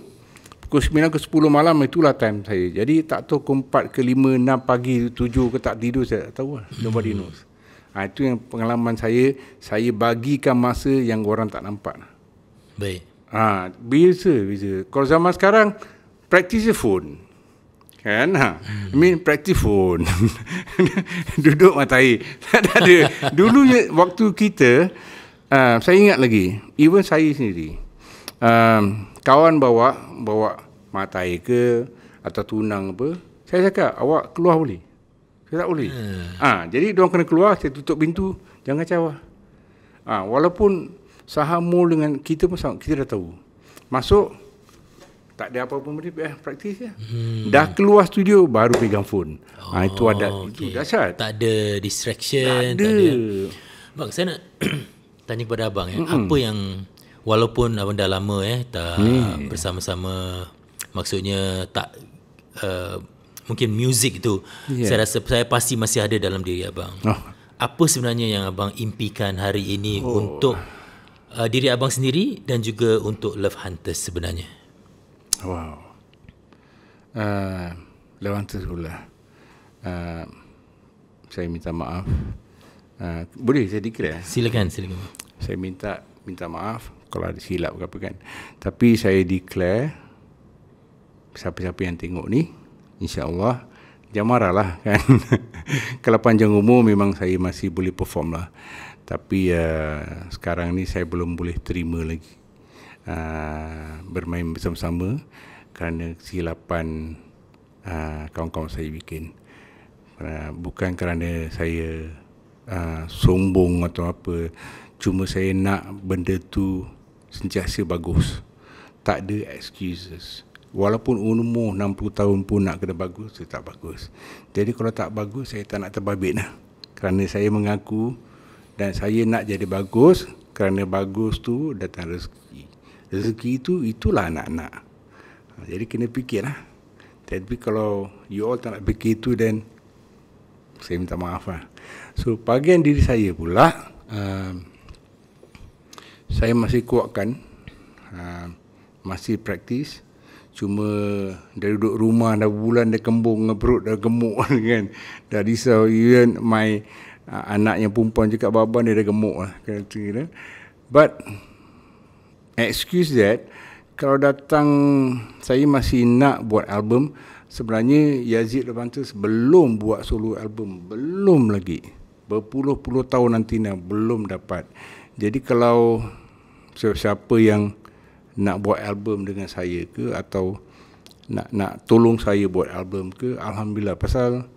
pukul 9 ke 10 malam itulah time saya. Jadi tak tahu ke 4 ke 5, 6 pagi, 7 ke tak tidur saya tak tahu lah. Nobody hmm. knows. Ha, itu yang pengalaman saya. Saya bagikan masa yang orang tak nampak. Baik. Ha, biasa, biasa. Kalau zaman sekarang, practice your phone. Kan? Ha. I mean, practice phone. [laughs] Duduk matai. air. [laughs] Tak ada. Dulu waktu kita, uh, saya ingat lagi even saya sendiri um, kawan bawa bawa mata air ke atau tunang apa saya cakap awak keluar boleh saya tak boleh hmm. uh, jadi dia kena keluar saya tutup pintu jangan kacau lah. ah uh, walaupun saham mul dengan kita pun sama kita dah tahu masuk tak ada apa-apa benda eh, praktis ya. Hmm. Dah keluar studio baru pegang phone. Oh, ha, itu ada okay. itu dahsyat. Tak ada distraction, tak ada. Tak ada. Bang, saya nak tanya kepada abang ya. Mm-hmm. Apa yang walaupun abang dah lama ya tak mm. bersama-sama maksudnya tak uh, mungkin music tu yeah. saya rasa saya pasti masih ada dalam diri abang. Oh. Apa sebenarnya yang abang impikan hari ini oh. untuk uh, diri abang sendiri dan juga untuk Love Hunters sebenarnya? Wow. Uh, Love Hunters pula. Uh, saya minta maaf. Ha, boleh saya declare? Eh. Silakan, silakan. Saya minta minta maaf kalau ada silap ke apa kan. Tapi saya declare siapa-siapa yang tengok ni, insya-Allah jangan marahlah kan. [laughs] kalau panjang umur memang saya masih boleh perform lah. Tapi uh, sekarang ni saya belum boleh terima lagi uh, bermain bersama-sama kerana silapan uh, ha, kawan-kawan saya bikin. Uh, bukan kerana saya Ah, sombong atau apa cuma saya nak benda tu sentiasa bagus tak ada excuses walaupun umur 60 tahun pun nak kena bagus saya tak bagus jadi kalau tak bagus saya tak nak terbabit lah kerana saya mengaku dan saya nak jadi bagus kerana bagus tu datang rezeki rezeki itu itulah anak-anak ah, jadi kena fikirlah tapi kalau you all tak nak fikir itu then saya minta maaf lah. So bagian diri saya pula uh, saya masih kuatkan uh, masih praktis cuma dari duduk rumah dah bulan dah kembung ngeperut dah gemuk [laughs] kan dah risau even kan. my uh, anak yang perempuan cakap baba dia dah gemuk lah kira-kira kan, kan. but excuse that kalau datang saya masih nak buat album sebenarnya Yazid Levantis belum buat solo album belum lagi berpuluh-puluh tahun nantinya belum dapat jadi kalau siapa yang nak buat album dengan saya ke atau nak nak tolong saya buat album ke alhamdulillah pasal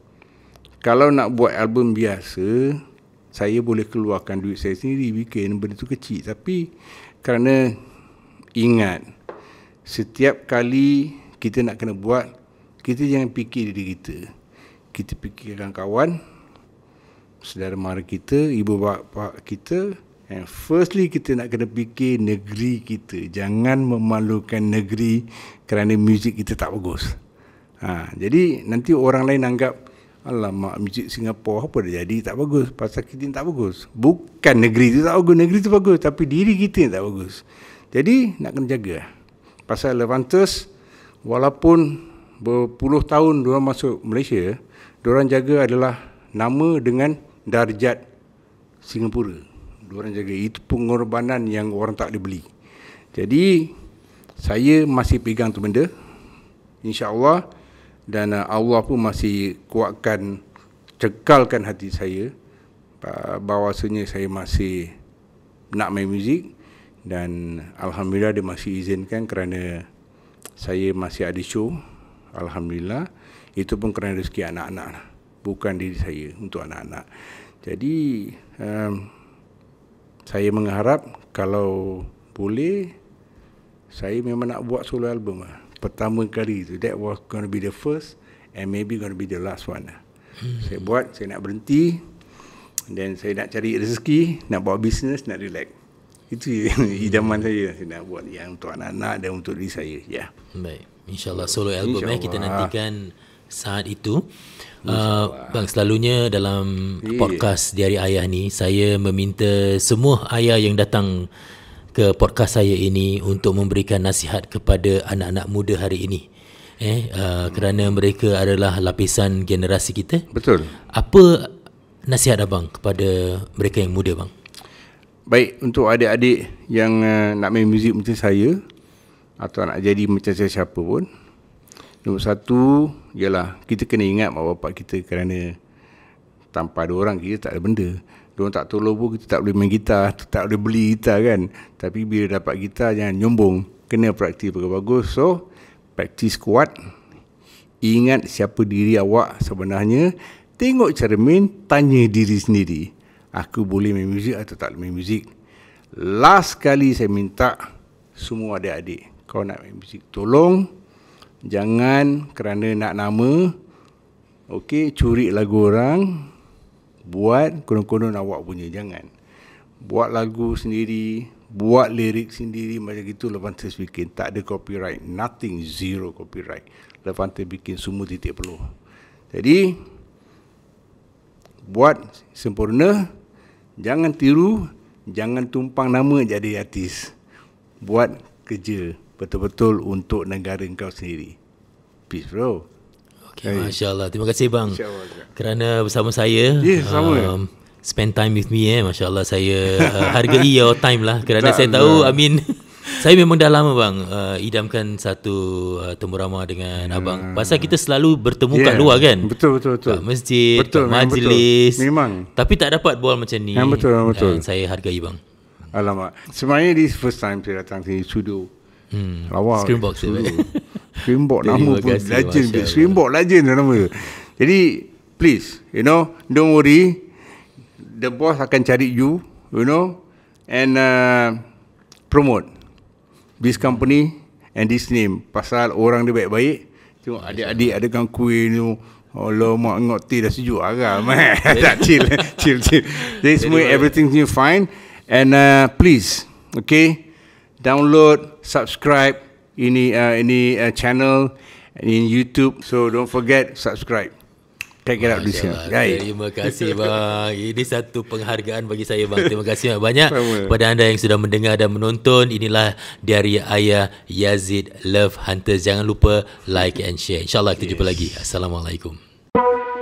kalau nak buat album biasa saya boleh keluarkan duit saya sendiri bikin benda tu kecil tapi kerana ingat setiap kali kita nak kena buat kita jangan fikir diri kita. Kita fikirkan kawan, saudara mara kita, ibu bapa kita. And firstly, kita nak kena fikir negeri kita. Jangan memalukan negeri kerana muzik kita tak bagus. Ha, jadi, nanti orang lain anggap, Alamak, muzik Singapura apa dah jadi tak bagus Pasal kita tak bagus Bukan negeri tu tak bagus Negeri tu bagus Tapi diri kita yang tak bagus Jadi nak kena jaga Pasal Levantus Walaupun berpuluh tahun dia masuk Malaysia, dia orang jaga adalah nama dengan darjat Singapura. Dia orang jaga itu pengorbanan yang orang tak dibeli. Jadi saya masih pegang tu benda. Insya-Allah dan uh, Allah pun masih kuatkan cekalkan hati saya uh, bahawasanya saya masih nak main muzik dan Alhamdulillah dia masih izinkan kerana saya masih ada show Alhamdulillah Itu pun kerana rezeki anak-anak lah. Bukan diri saya untuk anak-anak Jadi um, Saya mengharap Kalau boleh Saya memang nak buat solo album lah. Pertama kali itu, That was going to be the first And maybe going to be the last one lah. hmm. Saya buat, saya nak berhenti Then saya nak cari rezeki Nak buat bisnes, nak relax itu idaman [laughs] saya saya nak buat yang untuk anak-anak dan untuk diri saya ya yeah. baik insyaallah solo album eh kita nantikan saat itu uh, bang selalunya dalam yeah. podcast diari ayah ni saya meminta semua ayah yang datang ke podcast saya ini untuk memberikan nasihat kepada anak-anak muda hari ini eh uh, kerana mereka adalah lapisan generasi kita betul apa nasihat abang kepada mereka yang muda bang baik untuk adik-adik yang uh, nak main muzik macam saya atau nak jadi macam siapa pun. Nombor satu ialah kita kena ingat mak bapak kita kerana tanpa dia orang kita tak ada benda. Dia tak tolong pun kita tak boleh main gitar, tak boleh beli gitar kan. Tapi bila dapat gitar jangan nyombong. Kena praktik bagus-bagus. So, praktis kuat. Ingat siapa diri awak sebenarnya. Tengok cermin, tanya diri sendiri. Aku boleh main muzik atau tak boleh main muzik. Last kali saya minta semua adik-adik kau nak bisik, tolong jangan kerana nak nama okey curi lagu orang buat konon-konon awak punya jangan buat lagu sendiri buat lirik sendiri macam gitu Levantes bikin tak ada copyright nothing zero copyright Levantes bikin semua titik perlu. jadi buat sempurna jangan tiru jangan tumpang nama jadi artis buat kerja betul-betul untuk negara kau sendiri. Peace bro. Okay, hey. Masya Allah. Terima kasih bang kerana bersama saya. Yeah, sama. Um, spend time with me eh. Masya Allah saya uh, [laughs] hargai your time lah kerana tak, saya tahu tak. I mean [laughs] saya memang dah lama bang uh, idamkan satu uh, temu ramah dengan yeah. Hmm. abang. Pasal kita selalu bertemu yeah. kat ya. luar kan? Betul betul betul. Kat masjid, betul, kat majlis. Betul. Memang. Tapi tak dapat bual macam ni. Yeah, betul betul. Dan saya hargai bang. Alamak. Sebenarnya this first time saya datang sini studio. Hmm. Lawa. Screenbox tu. [laughs] Screenbox nama pun kasih, legend. Screenbox legend nama dia. Jadi, please, you know, don't worry. The boss akan cari you, you know, and uh, promote this company and this name. Pasal orang dia baik-baik. Tengok adik-adik ada kan kuih ni. Allah mak ngok ti dah sejuk agak [laughs] man. tak chill, chill, chill. [laughs] This way, everything you fine. And uh, please, okay, download, subscribe ini uh, ini uh, channel in YouTube. So don't forget subscribe. Take it out this year. Terima kasih bang. Ini satu penghargaan bagi saya bang. Terima kasih banyak, banyak kepada anda yang sudah mendengar dan menonton. Inilah dari ayah Yazid Love Hunters. Jangan lupa like and share. InsyaAllah kita yes. jumpa lagi. Assalamualaikum.